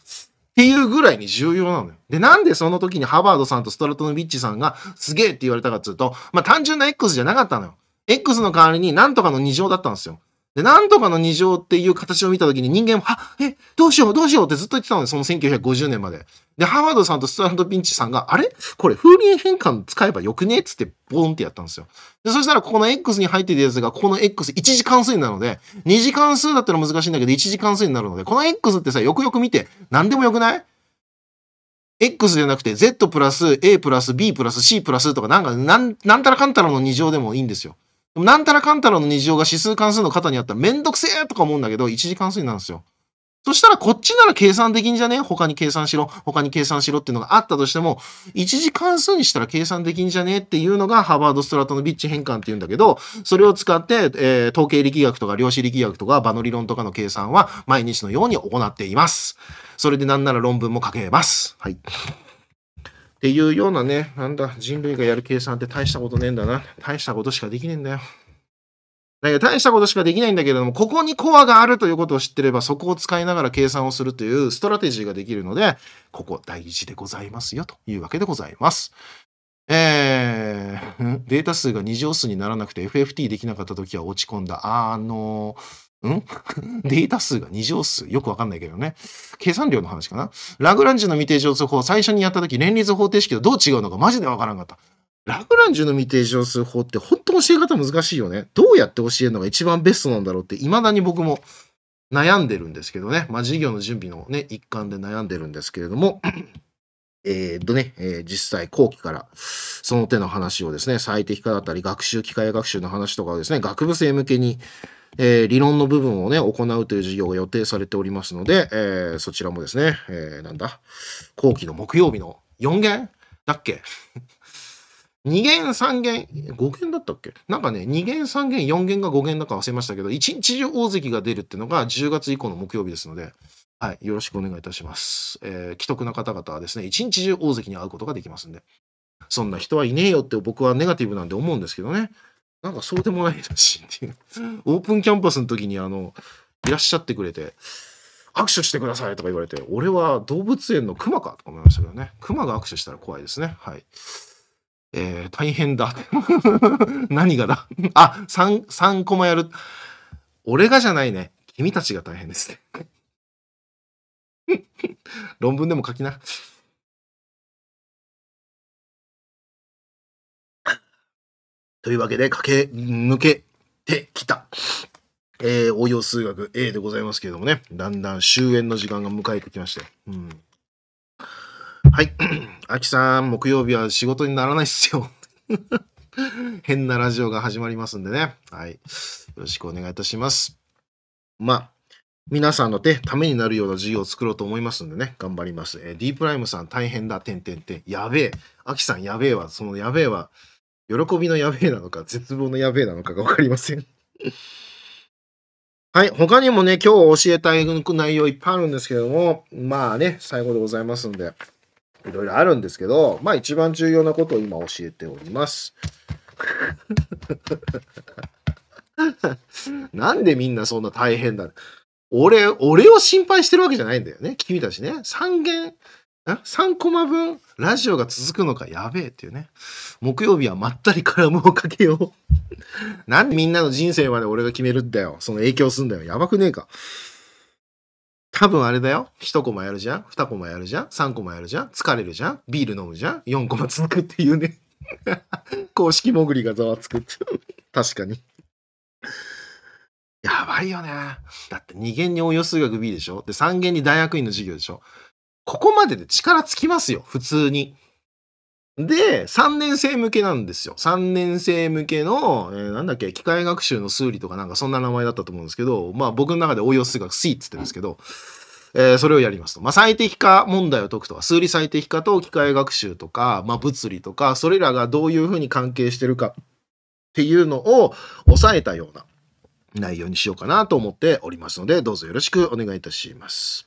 ていうぐらいに重要なのよ。で、なんでその時にハバードさんとストラトノビッチさんがすげえって言われたかっいうと、まあ単純な X じゃなかったのよ。x の代わりに何とかの二乗だったんですよ。で、なんとかの二乗っていう形を見たときに人間も、はえ、どうしよう、どうしようってずっと言ってたので、その1950年まで。で、ハワードさんとストランド・ピンチさんが、あれこれ、風鈴変換使えばよくねっつって、ボーンってやったんですよ。で、そしたら、ここの X に入ってるやつが、ここの x 一次関数になるので、二次関数だったら難しいんだけど、一次関数になるので、この X ってさ、よくよく見て、何でもよくない X じゃなくて、Z プラス、A プラス、B プラス、C プラスとか、なんか、なん、なんたらかんたらの二乗でもいいんですよ。なんたらかんたらの日常が指数関数の型にあったらめんどくせえとか思うんだけど、一次関数になるんですよ。そしたらこっちなら計算できんじゃね他に計算しろ、他に計算しろっていうのがあったとしても、一次関数にしたら計算できんじゃねっていうのがハーバード・ストラトのビッチ変換っていうんだけど、それを使って、えー、統計力学とか量子力学とか場の理論とかの計算は毎日のように行っています。それでなんなら論文も書けます。はい。っていうようなね、なんだ、人類がやる計算って大したことねえんだな。大したことしかできねえんだよ。だけど大したことしかできないんだけれども、ここにコアがあるということを知ってれば、そこを使いながら計算をするというストラテジーができるので、ここ大事でございますよというわけでございます。えー、データ数が2乗数にならなくて FFT できなかった時は落ち込んだ。あのーん データ数が2乗数。よくわかんないけどね。計算量の話かな。ラグランジュの未定乗数法、最初にやった時、連立方程式とどう違うのかマジでわからんかった。ラグランジュの未定乗数法って本当教え方難しいよね。どうやって教えるのが一番ベストなんだろうって、未だに僕も悩んでるんですけどね。まあ、授業の準備のね、一環で悩んでるんですけれども。えー、っとね、えー、実際後期からその手の話をですね、最適化だったり、学習機械学習の話とかをですね、学部生向けにえー、理論の部分をね、行うという授業が予定されておりますので、えー、そちらもですね、えー、なんだ、後期の木曜日の4弦だっけ2 弦3弦5弦だったっけなんかね2弦3弦4弦が5弦だか忘れましたけど一日中大関が出るっていうのが10月以降の木曜日ですので、はい、よろしくお願いいたします、えー、既得な方々はですね一日中大関に会うことができますんでそんな人はいねえよって僕はネガティブなんで思うんですけどねなんかそうでもないらしいっていう。オープンキャンパスの時にあの、いらっしゃってくれて、握手してくださいとか言われて、俺は動物園のクマかとか思いましたけどね。クマが握手したら怖いですね。はい。えー、大変だ。何がだ あ、3、3コマやる。俺がじゃないね。君たちが大変ですね。論文でも書きな。というわけで、駆け抜けてきた。えー、応用数学 A でございますけれどもね、だんだん終焉の時間が迎えてきまして。うん、はい。あ きさん、木曜日は仕事にならないっすよ。変なラジオが始まりますんでね。はい。よろしくお願いいたします。まあ、皆さんの手、ためになるような授業を作ろうと思いますんでね、頑張ります。えー、D プライムさん大変だ、てんてんてん。やべえ。あきさん、やべえわ。そのやべえわ。喜びのやべえなのか、絶望のやべえなのかがわかりません はい。他にもね、今日教えたい内容いっぱいあるんですけども、まあね、最後でございますんで、いろいろあるんですけど、まあ一番重要なことを今教えております。なんでみんなそんな大変だ俺、俺を心配してるわけじゃないんだよね。君たちね。三元、3コマ分ラジオが続くのかやべえっていうね。木曜日はまったりカラムをかけよう なんでみんなの人生まで俺が決めるんだよ。その影響すんだよ。やばくねえか。多分あれだよ。1コマやるじゃん ?2 コマやるじゃん ?3 コマやるじゃん疲れるじゃんビール飲むじゃん ?4 コマ続くっていうね 公式潜りがざわつくって。確かに。やばいよね。だって2限に応用数学 B でしょで3限に大学院の授業でしょここまでで力つきますよ、普通に。で、3年生向けなんですよ。3年生向けの、えー、なんだっけ、機械学習の数理とかなんかそんな名前だったと思うんですけど、まあ僕の中で応用数学 C っつってるんですけど、えー、それをやりますと。まあ、最適化問題を解くとか、数理最適化と機械学習とか、まあ、物理とか、それらがどういうふうに関係してるかっていうのを抑えたような内容にしようかなと思っておりますので、どうぞよろしくお願いいたします。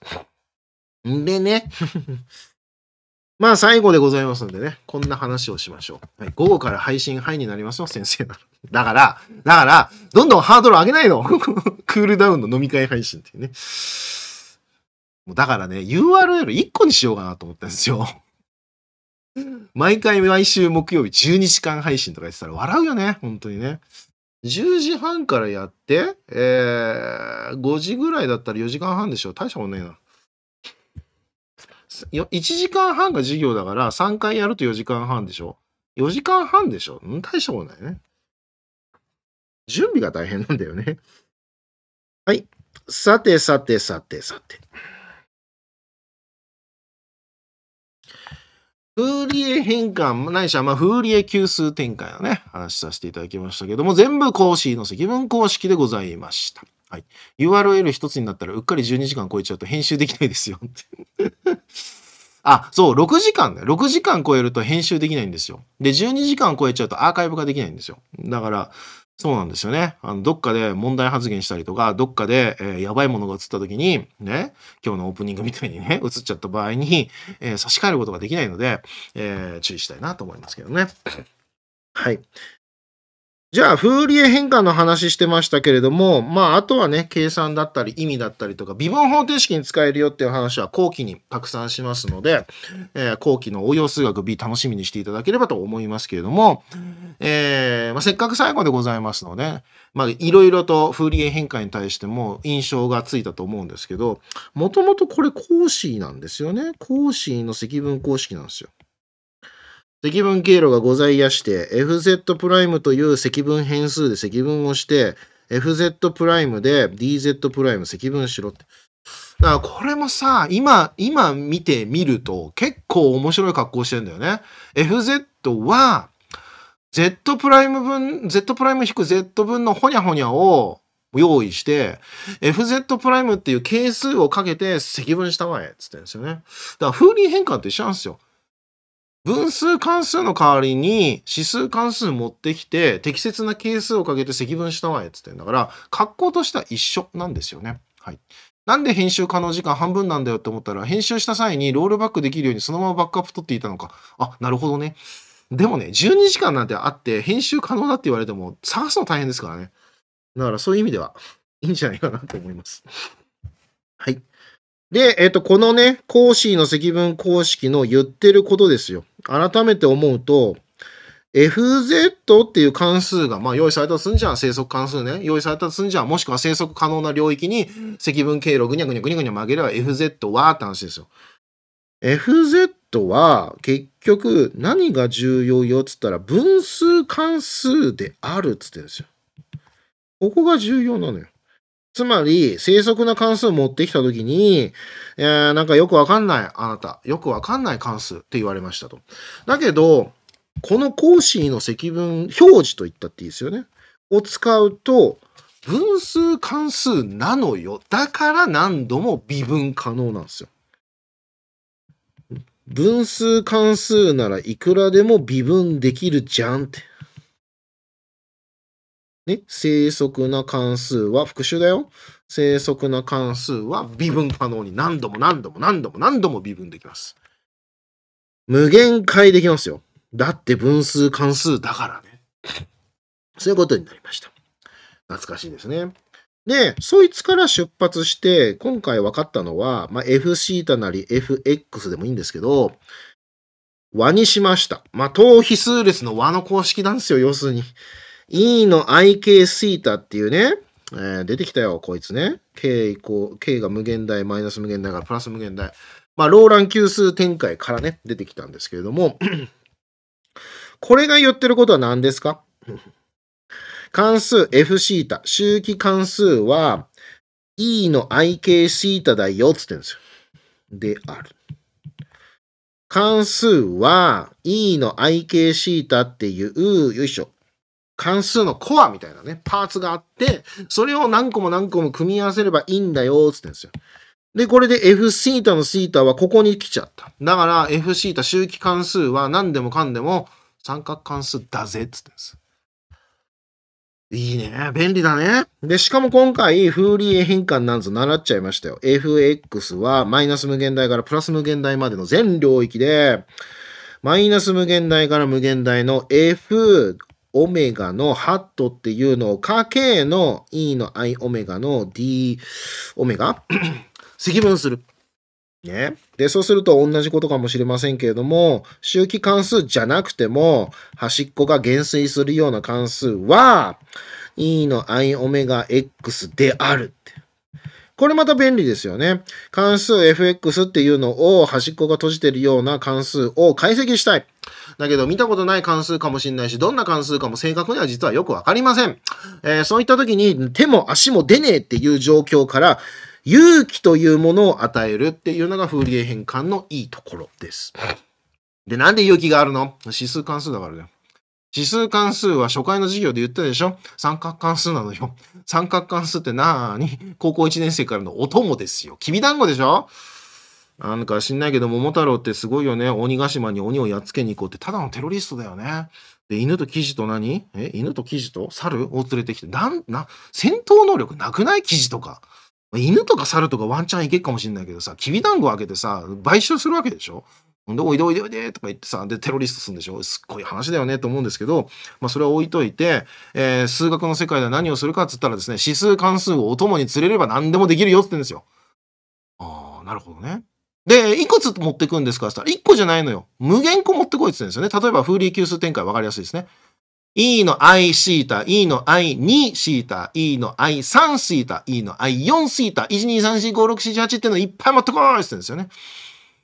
んでね。まあ最後でございますのでね、こんな話をしましょう。はい、午後から配信範囲になりますよ、先生なだから、だから、どんどんハードル上げないの クールダウンの飲み会配信っていうね。もうだからね、URL1 個にしようかなと思ったんですよ。毎回毎週木曜日12時間配信とか言ってたら笑うよね、本当にね。10時半からやって、えー、5時ぐらいだったら4時間半でしょ。大したことないな。1時間半が授業だから3回やると4時間半でしょ ?4 時間半でしょん、大したことないね。準備が大変なんだよね。はい。さてさてさてさて。フーリエ変換、ないしは、まあ、フーリエ級数展開のね、話させていただきましたけども、全部講師の積分公式でございました。はい、URL 一つになったらうっかり12時間超えちゃうと編集できないですよ あ、そう、6時間だよ。6時間超えると編集できないんですよ。で、12時間超えちゃうとアーカイブができないんですよ。だから、そうなんですよね。あの、どっかで問題発言したりとか、どっかで、えー、やばいものが映った時に、ね、今日のオープニングみたいにね、映っちゃった場合に、えー、差し替えることができないので、えー、注意したいなと思いますけどね。はい。じゃあ、風流変換の話してましたけれども、まあ、あとはね、計算だったり、意味だったりとか、微分方程式に使えるよっていう話は後期にたくさんしますので、えー、後期の応用数学 B 楽しみにしていただければと思いますけれども、えー、まあ、せっかく最後でございますので、まあ、いろいろと風流変換に対しても印象がついたと思うんですけど、もともとこれ、シーなんですよね。シーの積分公式なんですよ。積分経路がございやして、fz プライムという積分変数で積分をして、fz プライムで dz プライム積分しろって。だからこれもさ、今、今見てみると結構面白い格好してんだよね。fz は z プライム分、z プライム引く z 分のほにゃほにゃを用意して、fz プライムっていう係数をかけて積分したまえっつってんですよね。だから風鈴変換って一緒なんですよ。分数関数の代わりに指数関数持ってきて適切な係数をかけて積分したわえっつってんだから格好としては一緒なんですよね。はい、なんで編集可能時間半分なんだよって思ったら編集した際にロールバックできるようにそのままバックアップ取っていたのかあなるほどね。でもね12時間なんてあって編集可能だって言われても探すの大変ですからね。だからそういう意味ではいいんじゃないかなと思います。はい。で、えっ、と、このね、講師の積分公式の言ってることですよ。改めて思うと、FZ っていう関数が、まあ、用意されたとすんじゃん、生息関数ね。用意されたとすんじゃん、もしくは生息可能な領域に積分経路をぐにゃぐにゃぐにゃぐにゃ曲げれば FZ はって話ですよ。FZ は結局何が重要よっつったら分数関数であるっつってるんですよ。ここが重要なのよ。つまり、正則な関数を持ってきたときに、えー、なんかよくわかんない、あなた。よくわかんない関数って言われましたと。だけど、このコーシーの積分表示と言ったっていいですよね。を使うと、分数関数なのよ。だから何度も微分可能なんですよ。分数関数ならいくらでも微分できるじゃんって。ね、正則な関数は復習だよ。正則な関数は微分可能に何度も何度も何度も何度も微分できます。無限回できますよ。だって分数関数だからね。そういうことになりました。懐かしいですね。で、そいつから出発して、今回分かったのは、まあ、Fθ なり Fx でもいいんですけど、和にしました。まあ、等比数列の和の公式なんですよ、要するに。E の IK シータっていうね、えー、出てきたよ、こいつね。K イコ K が無限大、マイナス無限大からプラス無限大。まあ、ローラン級数展開からね、出てきたんですけれども、これが言ってることは何ですか 関数 F シータ、周期関数は E の IK シータだよ、つってんですよ。である。関数は E の IK シータっていう、よいしょ。関数のコアみたいなね、パーツがあって、それを何個も何個も組み合わせればいいんだよ、つってんですよ。で、これで f θ のシータはここに来ちゃった。だから f θ 周期関数は何でもかんでも三角関数だぜ、つってんです。いいね。便利だね。で、しかも今回、フーリーエ変換なんぞ習っちゃいましたよ。fx はマイナス無限大からプラス無限大までの全領域で、マイナス無限大から無限大の f オメガのハットっていうのをかけの E の I オメガの D オメガ 積分する。ね。で、そうすると同じことかもしれませんけれども、周期関数じゃなくても、端っこが減衰するような関数は、E の i オメガ x である。これまた便利ですよね。関数 fx っていうのを端っこが閉じてるような関数を解析したい。だけど見たことない関数かもしれないし、どんな関数かも正確には実はよくわかりません。えー、そういった時に手も足も出ねえっていう状況から、勇気というものを与えるっていうのがフーリエ変換のいいところです。で、なんで勇気があるの指数関数だからだ、ね、よ。指数関数は初回の授業で言ったでしょ三角関数なのよ。三角関数ってなーに高校1年生からのお供ですよ。きびだんごでしょなんか知んないけど、桃太郎ってすごいよね。鬼ヶ島に鬼をやっつけに行こうって、ただのテロリストだよね。で、犬とキジと何え、犬とキジと猿を連れてきて、なん、な、戦闘能力なくないキジとか。犬とか猿とかワンチャンいけっかもしんないけどさ、きびだんご開けてさ、買収するわけでしょで、おいでおいでおいでとか言ってさ、で、テロリストするんでしょすっごい話だよねと思うんですけど、まあ、それは置いといて、えー、数学の世界では何をするかっつったらですね、指数関数をお供に連れれば何でもできるよって言うんですよ。ああ、なるほどね。で、いくつ持ってくんですかって言ったら、1個じゃないのよ。無限個持ってこいって言うんですよね。例えば、フーリー級数展開わかりやすいですね。e の i シータ、e の i 2シータ、e の i 3シータ、e の i 4シータ、1、2、3、4、5、6、7、8っていうのいっぱい持ってこいって言うんですよね。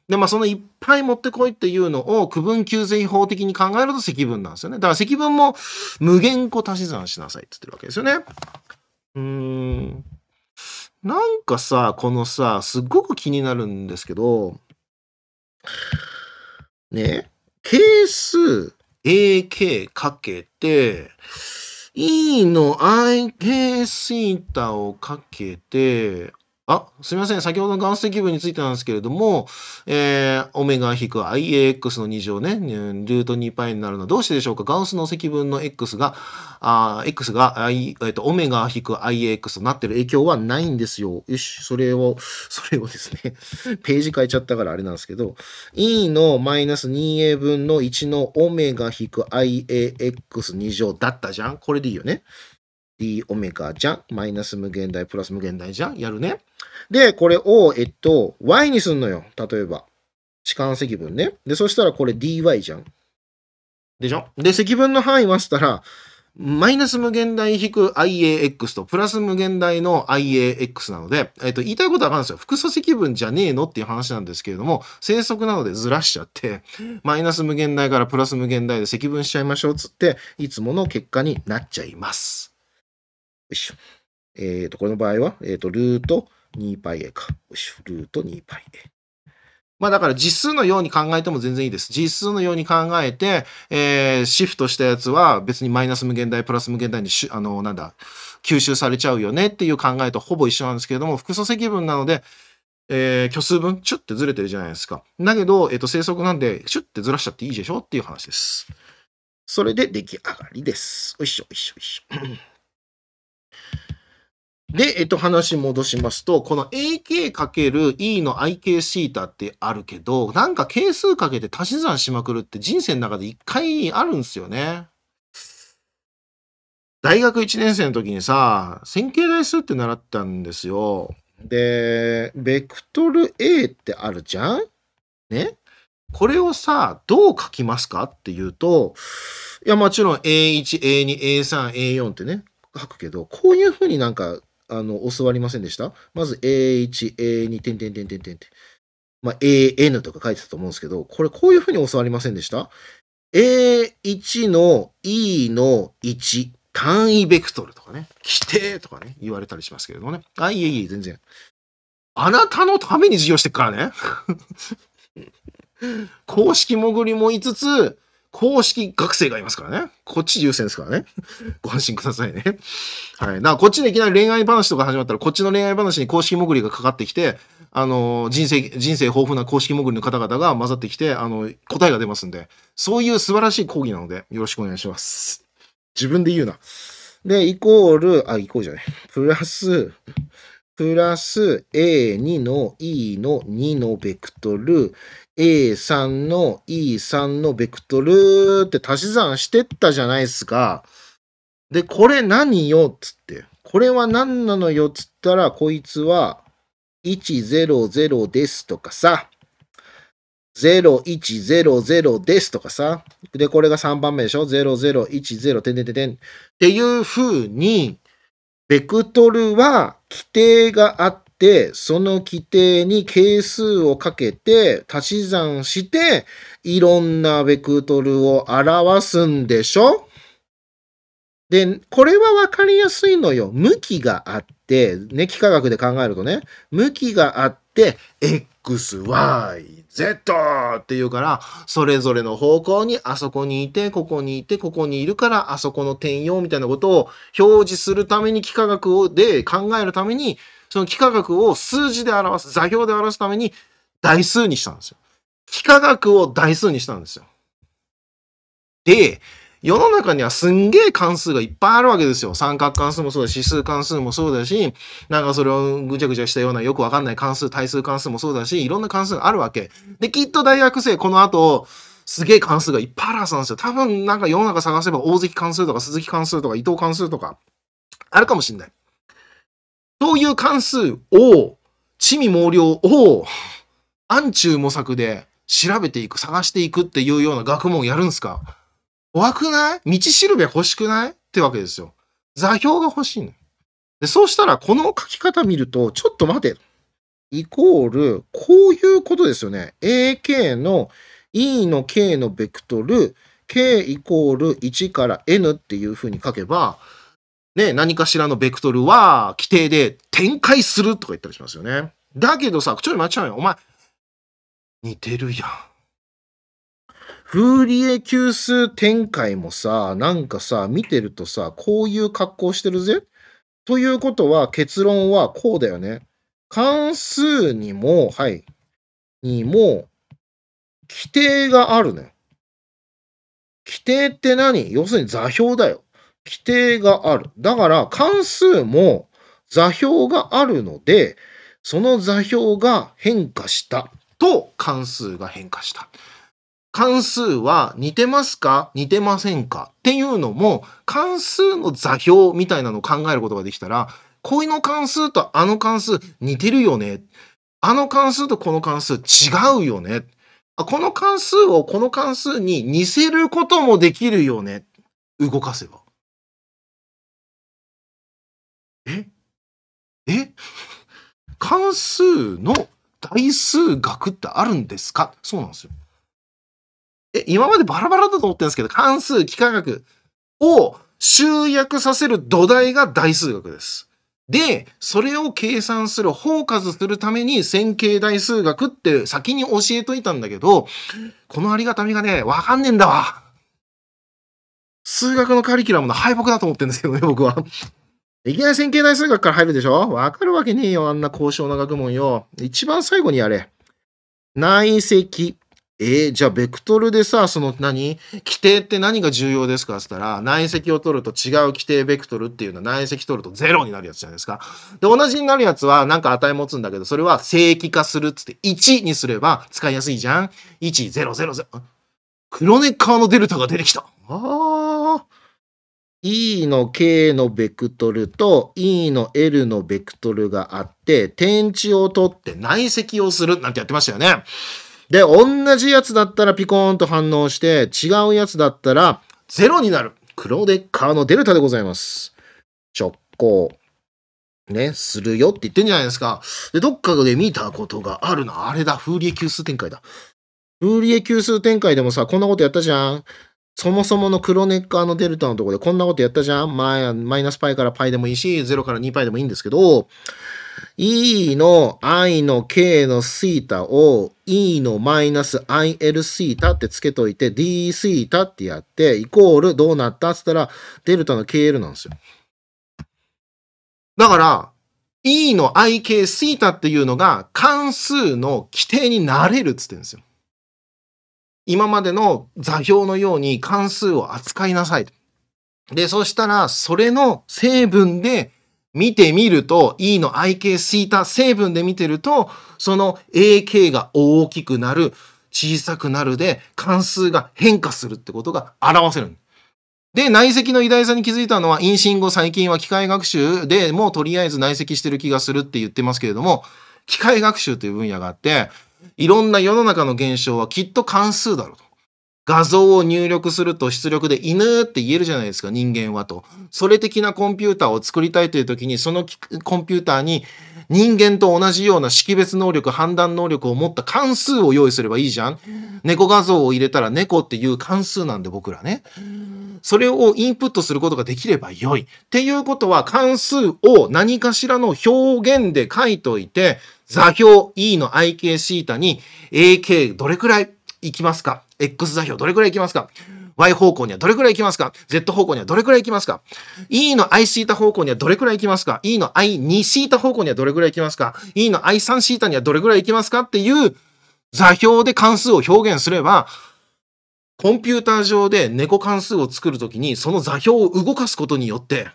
で、まあ、そのいっぱい持ってこいっていうのを区分給税法的に考えると積分なんですよね。だから積分も無限個足し算しなさいって言ってるわけですよね。うーん。なんかさ、このさ、すっごく気になるんですけど、ね、係数 AK かけて、E の i 系 θ をかけて、あ、すみません。先ほどの岩石分についてなんですけれども、えー、オメガ引く -IAX の2乗ね、ルート 2π になるのはどうしてでしょうかガウスの積分の x が、あ x が、I えっと、オメガ引く -IAX となってる影響はないんですよ。よし、それを、それをですねページ変えちゃったからあれなんですけど、e のマイナス 2a 分の1のオメガ引く -IAX2 乗だったじゃんこれでいいよね。d オメガじゃんマイナス無限大プラス無限大じゃんやるね。で、これを、えっと、y にすんのよ。例えば。置換積分ね。で、そしたらこれ dy じゃん。でしょで、積分の範囲はしたら、マイナス無限大引く IAX とプラス無限大の IAX なので、えっと、言いたいことはわかるんですよ。複素積分じゃねえのっていう話なんですけれども、正則なのでずらしちゃって、マイナス無限大からプラス無限大で積分しちゃいましょうっつって、いつもの結果になっちゃいます。よいしょ。えっ、ー、と、この場合は、えっ、ー、と、ルート 2πa か。ルート 2πa。まあだから実数のように考えても全然いいです。実数のように考えて、えー、シフトしたやつは別にマイナス無限大、プラス無限大にあの、なんだ、吸収されちゃうよねっていう考えとほぼ一緒なんですけれども、複素積分なので、えー、虚数分、チュッてずれてるじゃないですか。だけど、えっ、ー、と、正則なんで、シュッてずらしちゃっていいでしょっていう話です。それで出来上がりです。おいしょ、おいしょ、おいしょ。で、えっと、話戻しますと、この AK×E の IKθ ってあるけど、なんか係数かけて足し算しまくるって人生の中で一回あるんですよね。大学1年生の時にさ、線形代数って習ったんですよ。で、ベクトル A ってあるじゃんねこれをさ、どう書きますかっていうと、いや、もちろん A1、A2、A3、A4 ってね、書くけど、こういうふうになんかあの、教わりませんでしたまず A1、A2、点点点点点って。まあ、AN とか書いてたと思うんですけど、これこういうふうに教わりませんでした ?A1 の E の1、単位ベクトルとかね、規定とかね、言われたりしますけれどもね。あ、いえいえ、全然。あなたのために授業してっからね。公式潜りもいつつ、公式学生がいますからね。こっち優先ですからね。ご安心くださいね。はい。な、かこっちでいきなり恋愛話とか始まったら、こっちの恋愛話に公式潜りがかかってきて、あの、人生、人生豊富な公式潜りの方々が混ざってきて、あの、答えが出ますんで、そういう素晴らしい講義なので、よろしくお願いします。自分で言うな。で、イコール、あ、イコールじゃない。プラス、プラス A2 の E の2のベクトル、A3 の E3 のベクトルって足し算してったじゃないですか。で、これ何よっつって。これは何なのよっつったら、こいつは100ですとかさ。0100ですとかさ。で、これが3番目でしょ ?0010 てんてんてんてん。っていう風に、ベクトルは規定があって、その規定に係数をかけて足し算して、いろんなベクトルを表すんでしょで、これはわかりやすいのよ。向きがあって、ね、幾何学で考えるとね、向きがあって、X、Y、Z っていうから、それぞれの方向にあそこにいて、ここにいて、ここにいるから、あそこの点よ、みたいなことを表示するために幾何学をで考えるために、その幾何学を数字で表す、座標で表すために台数にしたんですよ。幾何学を台数にしたんですよ。で、世の中にはすんげえ関数がいっぱいあるわけですよ。三角関数もそうだし、指数関数もそうだし、なんかそれをぐちゃぐちゃしたようなよくわかんない関数、対数関数もそうだし、いろんな関数があるわけ。で、きっと大学生この後、すげえ関数がいっぱいあるはずなんですよ。多分なんか世の中探せば大関関数とか鈴木関数とか伊藤関数とか、あるかもしんない。そういう関数を、地味毛量を、暗中模索で調べていく、探していくっていうような学問をやるんですか怖くない道しるべ欲しくないってわけですよ。座標が欲しいの。で、そうしたら、この書き方見ると、ちょっと待て。イコール、こういうことですよね。AK の E の K のベクトル、K イコール1から N っていうふうに書けば、ね、何かしらのベクトルは規定で展開するとか言ったりしますよね。だけどさ、ちょい待ちなうよ。お前、似てるやん。フーリエ級数展開もさ、なんかさ、見てるとさ、こういう格好してるぜ。ということは、結論はこうだよね。関数にも、はい、にも、規定があるね。規定って何要するに座標だよ。規定がある。だから関数も座標があるので、その座標が変化したと関数が変化した。関数は似てますか似てませんかっていうのも関数の座標みたいなのを考えることができたら、この関数とあの関数似てるよね。あの関数とこの関数違うよね。この関数をこの関数に似せることもできるよね。動かせば。ええ関数の代数学ってあるんですかそうなんですよ。え、今までバラバラだと思ってるんですけど、関数、幾何学を集約させる土台が大数学です。で、それを計算する、包括するために線形代数学って先に教えといたんだけど、このありがたみがね、わかんねえんだわ。数学のカリキュラムの敗北だと思ってるんですけどね、僕は。いきなり線形代数学から入るでしょわかるわけねえよ、あんな高尚な学問よ。一番最後にやれ。内積。えー、じゃあ、ベクトルでさ、その何規定って何が重要ですかって言ったら、内積を取ると違う規定ベクトルっていうのは内積取るとゼロになるやつじゃないですか。で、同じになるやつはなんか値持つんだけど、それは正規化するっつって1にすれば使いやすいじゃん ?1、0、0、0。ロネッカーのデルタが出てきた。ああ。E の K のベクトルと E の L のベクトルがあって、点値を取って内積をするなんてやってましたよね。で、同じやつだったらピコーンと反応して、違うやつだったら0になる。クロデッカーのデルタでございます。直行。ね、するよって言ってんじゃないですか。で、どっかで見たことがあるな。あれだ、フーリエ級数展開だ。フーリエ級数展開でもさ、こんなことやったじゃん。そもそもの黒ネッカーのデルタのところでこんなことやったじゃん。マイナスパイからパイでもいいし、0から2パイでもいいんですけど、e の i の k の θ ータを e のマイナス il θ ータってつけといて d θ ータってやってイコールどうなったっつったらデルタの kl なんですよ。だから e の ik θ ータっていうのが関数の規定になれるっつってんですよ。今までの座標のように関数を扱いなさいで、そしたら、それの成分で見てみると、E の IKθ 成分で見てると、その AK が大きくなる、小さくなるで、関数が変化するってことが表せる。で、内積の偉大さに気づいたのは、陰信後最近は機械学習でもうとりあえず内積してる気がするって言ってますけれども、機械学習という分野があって、いろんな世の中の現象はきっと関数だろうと。画像を入力すると出力で犬って言えるじゃないですか、人間はと。それ的なコンピューターを作りたいという時に、そのコンピューターに人間と同じような識別能力、判断能力を持った関数を用意すればいいじゃん。猫画像を入れたら猫っていう関数なんで僕らね。それをインプットすることができれば良い。っていうことは関数を何かしらの表現で書いといて、座標 E の IKθ に AK どれくらい行きますか ?X 座標どれくらい行きますか Y 方向にはどれくらい行きますか ?Z 方向にはどれくらい行きますか ?E の Iθ 方向にはどれくらい行きますか ?E の I2θ 方向にはどれくらい行きますか ?E の I3θ にはどれくらい行きますかっていう座標で関数を表現すれば、コンピューター上で猫関数を作るときに、その座標を動かすことによって、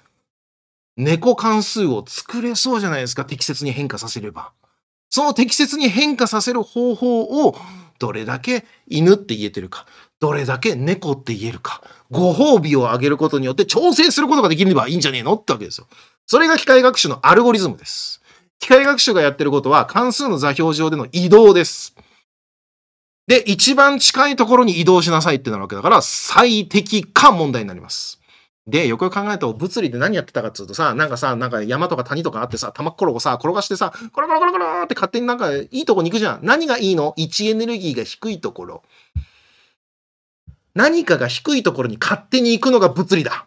猫関数を作れそうじゃないですか、適切に変化させれば。その適切に変化させる方法をどれだけ犬って言えてるか、どれだけ猫って言えるか、ご褒美をあげることによって調整することができればいいんじゃねえのってわけですよ。それが機械学習のアルゴリズムです。機械学習がやってることは関数の座標上での移動です。で、一番近いところに移動しなさいってなるわけだから、最適化問題になります。で、よくよく考えると、物理で何やってたかっつうとさ、なんかさ、なんか山とか谷とかあってさ、玉っころをさ、転がしてさ、コロコロコロコロって勝手になんかいいとこに行くじゃん。何がいいの位置エネルギーが低いところ。何かが低いところに勝手に行くのが物理だ。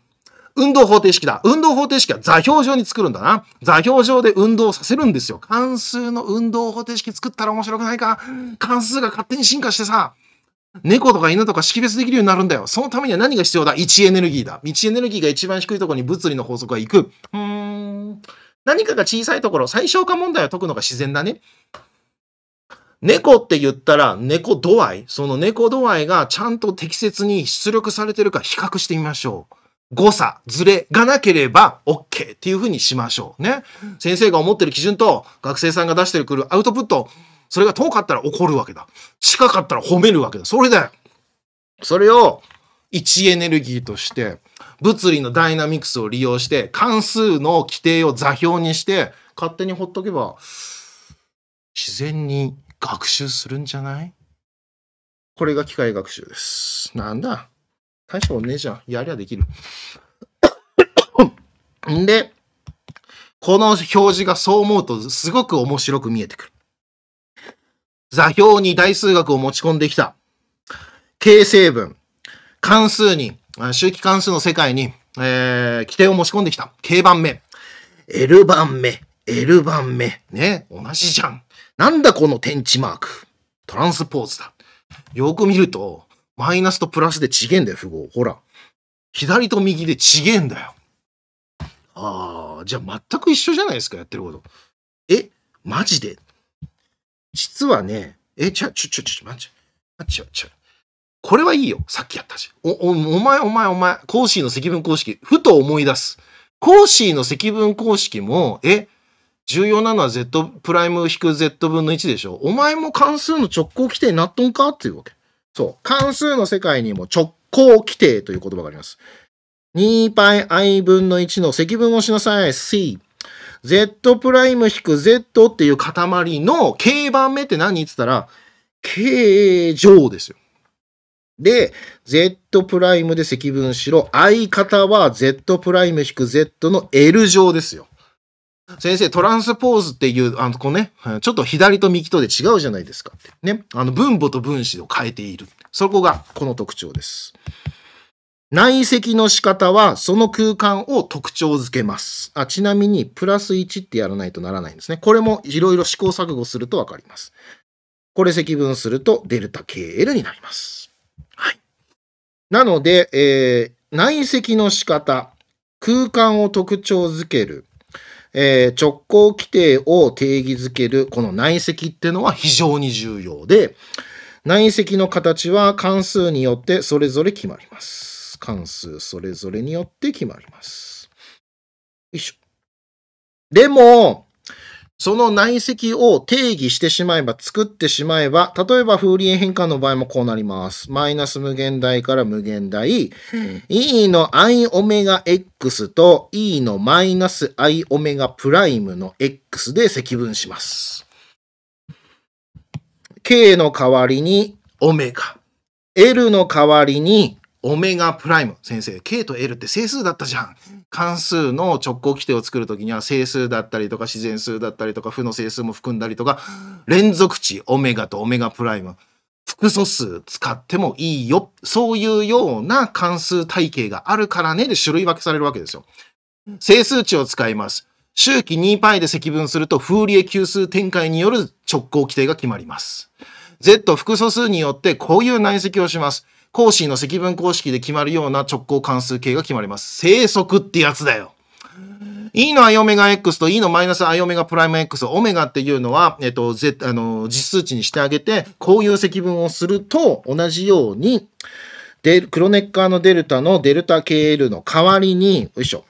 運動方程式だ。運動方程式は座標上に作るんだな。座標上で運動させるんですよ。関数の運動方程式作ったら面白くないか関数が勝手に進化してさ、猫とか犬とか識別できるようになるんだよ。そのためには何が必要だ位置エネルギーだ。位置エネルギーが一番低いところに物理の法則が行く。うーん。何かが小さいところ、最小化問題を解くのが自然だね。猫って言ったら猫度合い、その猫度合いがちゃんと適切に出力されてるか比較してみましょう。誤差、ズレがなければ OK っていうふうにしましょう。ね。先生が思ってる基準と学生さんが出してくるアウトプット、それが遠かったら怒るわけだ。近かったら褒めるわけだ。それだよ。それを置エネルギーとして、物理のダイナミクスを利用して、関数の規定を座標にして、勝手にほっとけば、自然に学習するんじゃないこれが機械学習です。なんだ大したことねえじゃん。やりゃできる。んで、この表示がそう思うとすごく面白く見えてくる。座標に代数学を持ち込んできた。形成分。関数に、周期関数の世界に、えー、規定を持ち込んできた。K 番目、L 番目、L 番目。ね、同じじゃん。なんだこの天地マーク。トランスポーズだ。よく見ると、マイナスとプラスでちげんだよ、符号。ほら。左と右でちげんだよ。ああ、じゃあ全く一緒じゃないですか、やってること。え、マジで実はね、え、ちょ、ちょ、ちょ、ちょ、待っちゃ、待っちゃ、ちこれはいいよ。さっきやったし。お、お、お前、お前、お前。コーシーの積分公式、ふと思い出す。コーシーの積分公式も、え、重要なのは Z プライム引く Z 分の1でしょ。お前も関数の直行規定になっとんかっていうわけ。そう。関数の世界にも直行規定という言葉があります。2πi 分の1の積分をしなさい。C。Z プライム引く Z っていう塊の K 番目って何っ言ったら、K 乗ですよ。で、Z プライムで積分しろ。相方は Z プライム引く Z の L 乗ですよ。先生、トランスポーズっていう、あの、こうね、ちょっと左と右とで違うじゃないですかって。ね。あの、分母と分子を変えている。そこがこの特徴です。内積の仕方はその空間を特徴づけます。あちなみに、プラス1ってやらないとならないんですね。これもいろいろ試行錯誤するとわかります。これ積分すると、デルタ KL になります。はい。なので、えー、内積の仕方、空間を特徴づける、えー、直行規定を定義づける、この内積っていうのは非常に重要で、内積の形は関数によってそれぞれ決まります。関数それぞれによって決まります。よいしょ。でも、その内積を定義してしまえば、作ってしまえば、例えばフーリエ変換の場合もこうなります。マイナス無限大から無限大、e の i オメガ x と e のマイナス i オメガプライムの x で積分します。k の代わりにオメガ、l の代わりにオメガプライム先生 K と L って整数だったじゃん関数の直行規定を作る時には整数だったりとか自然数だったりとか負の整数も含んだりとか連続値オメガとオメガプライム複素数使ってもいいよそういうような関数体系があるからねで種類分けされるわけですよ整数値を使います周期 2π で積分すると風利級数展開による直行規定が決まります Z 複素数によってこういう内積をします講師の積分公式で決まるような直行関数形が決まります。正則ってやつだよ。E の i オメガ x と E のマイナス i オメガプライム x、オメガっていうのは、えっと、ぜあの実数値にしてあげて、こういう積分をすると、同じように、で、クロネッカーのデルタのデルタ KL の代わりに、よいしょ。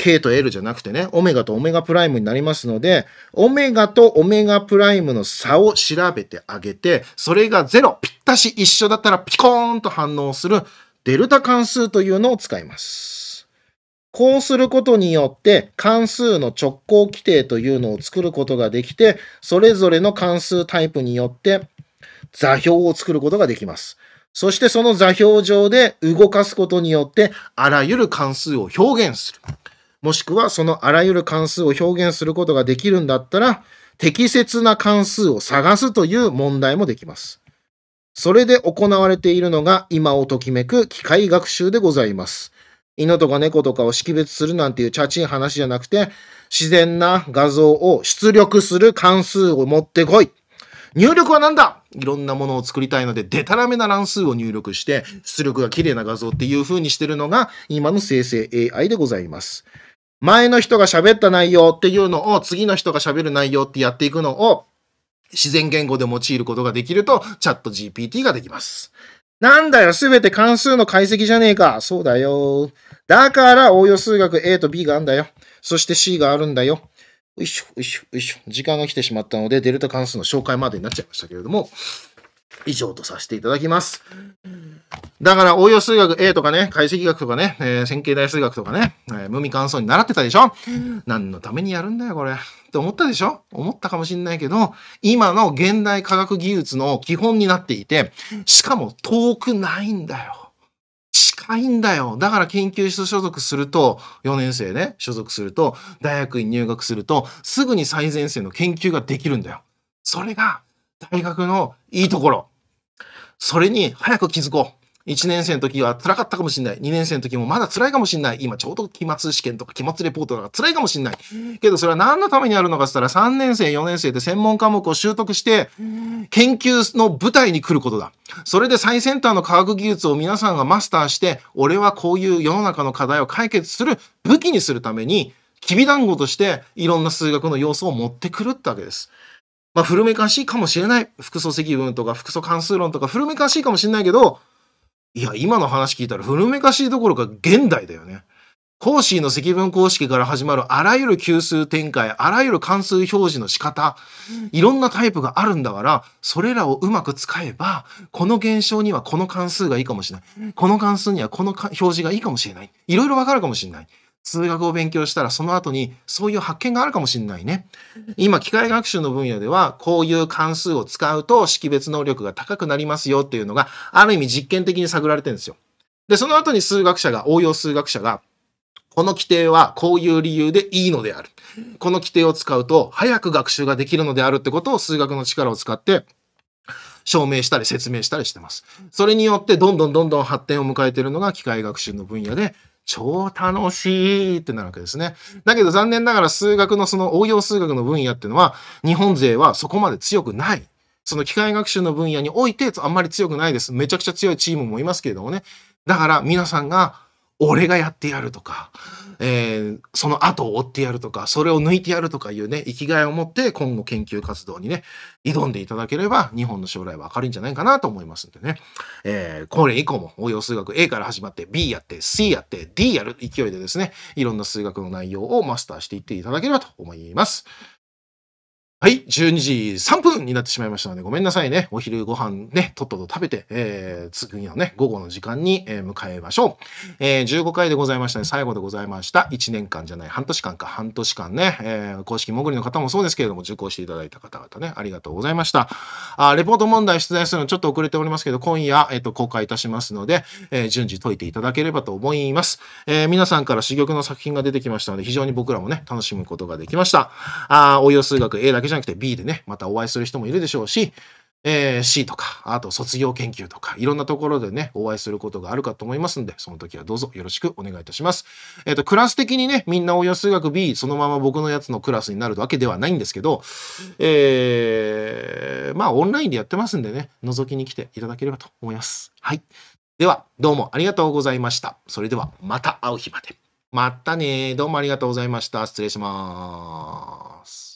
K と L じゃなくてね、オメガとオメガプライムになりますので、オメガとオメガプライムの差を調べてあげて、それが0、ぴったし一緒だったらピコーンと反応するデルタ関数というのを使います。こうすることによって関数の直行規定というのを作ることができて、それぞれの関数タイプによって座標を作ることができます。そしてその座標上で動かすことによってあらゆる関数を表現する。もしくはそのあらゆる関数を表現することができるんだったら、適切な関数を探すという問題もできます。それで行われているのが今をときめく機械学習でございます。犬とか猫とかを識別するなんていうチャチン話じゃなくて、自然な画像を出力する関数を持ってこい。入力は何だいろんなものを作りたいので、デタラメな乱数を入力して、出力が綺麗な画像っていう風にしてるのが、今の生成 AI でございます。前の人が喋った内容っていうのを次の人が喋る内容ってやっていくのを自然言語で用いることができるとチャット GPT ができます。なんだよ、すべて関数の解析じゃねえか。そうだよ。だから応用数学 A と B があるんだよ。そして C があるんだよ。よいしょ、よいしょ、よいしょ。時間が来てしまったので、デルタ関数の紹介までになっちゃいましたけれども、以上とさせていただきます。だから応用数学 A とかね、解析学とかね、えー、線形代数学とかね、えー、無味乾燥に習ってたでしょ何のためにやるんだよ、これ。って思ったでしょ思ったかもしんないけど、今の現代科学技術の基本になっていて、しかも遠くないんだよ。近いんだよ。だから研究室所属すると、4年生ね、所属すると、大学院入学すると、すぐに最前線の研究ができるんだよ。それが大学のいいところ。それに早く気づこう。1年生の時は辛かったかもしれない。2年生の時もまだ辛いかもしれない。今ちょうど期末試験とか期末レポートとか辛いかもしれない。けどそれは何のためにあるのかって言ったら3年生、4年生で専門科目を習得して研究の舞台に来ることだ。それで最先端の科学技術を皆さんがマスターして、俺はこういう世の中の課題を解決する武器にするために、きびだんごとしていろんな数学の要素を持ってくるってわけです。まあ、古めかしいかもしれない。複素積分とか複素関数論とか古めかしいかもしれないけど、いや、今の話聞いたら古めかしいどころか現代だよね。コーシーの積分公式から始まるあらゆる級数展開、あらゆる関数表示の仕方、いろんなタイプがあるんだから、それらをうまく使えば、この現象にはこの関数がいいかもしれない。この関数にはこの表示がいいかもしれない。いろいろわかるかもしれない。数学を勉強したらその後にそういう発見があるかもしれないね。今機械学習の分野ではこういう関数を使うと識別能力が高くなりますよっていうのがある意味実験的に探られてるんですよ。で、その後に数学者が、応用数学者がこの規定はこういう理由でいいのである。この規定を使うと早く学習ができるのであるってことを数学の力を使って証明したり説明したりしてます。それによってどんどんどんどん発展を迎えているのが機械学習の分野で、超楽しいってなるわけですね。だけど残念ながら数学のその応用数学の分野っていうのは日本勢はそこまで強くない。その機械学習の分野においてあんまり強くないです。めちゃくちゃ強いチームもいますけれどもね。だから皆さんが俺がやってやるとか、えー、その後を追ってやるとか、それを抜いてやるとかいうね、生きがいを持って今後研究活動にね、挑んでいただければ、日本の将来は明るいんじゃないかなと思いますんでね。えー、これ以降も応用数学 A から始まって B やって C やって D やる勢いでですね、いろんな数学の内容をマスターしていっていただければと思います。はい、12時3分になってしまいましたので、ごめんなさいね。お昼ご飯ね、とっとと食べて、えー、次のね、午後の時間に、えー、迎えましょう。えー、15回でございましたね。最後でございました。1年間じゃない、半年間か、半年間ね、えー、公式潜りの方もそうですけれども、受講していただいた方々ね、ありがとうございました。あレポート問題出題するのちょっと遅れておりますけど、今夜、えっ、ー、と、公開いたしますので、えー、順次解いていただければと思います。えー、皆さんから珠玉の作品が出てきましたので、非常に僕らもね、楽しむことができました。あ応用数学 A だけじゃなくて B でね、またお会いする人もいるでしょうし、えー、C とか、あと卒業研究とか、いろんなところでね、お会いすることがあるかと思いますんで、その時はどうぞよろしくお願いいたします。えっ、ー、と、クラス的にね、みんな応用数学 B、そのまま僕のやつのクラスになるわけではないんですけど、えー、まあ、オンラインでやってますんでね、覗きに来ていただければと思います。はい。では、どうもありがとうございました。それでは、また会う日まで。またね。どうもありがとうございました。失礼します。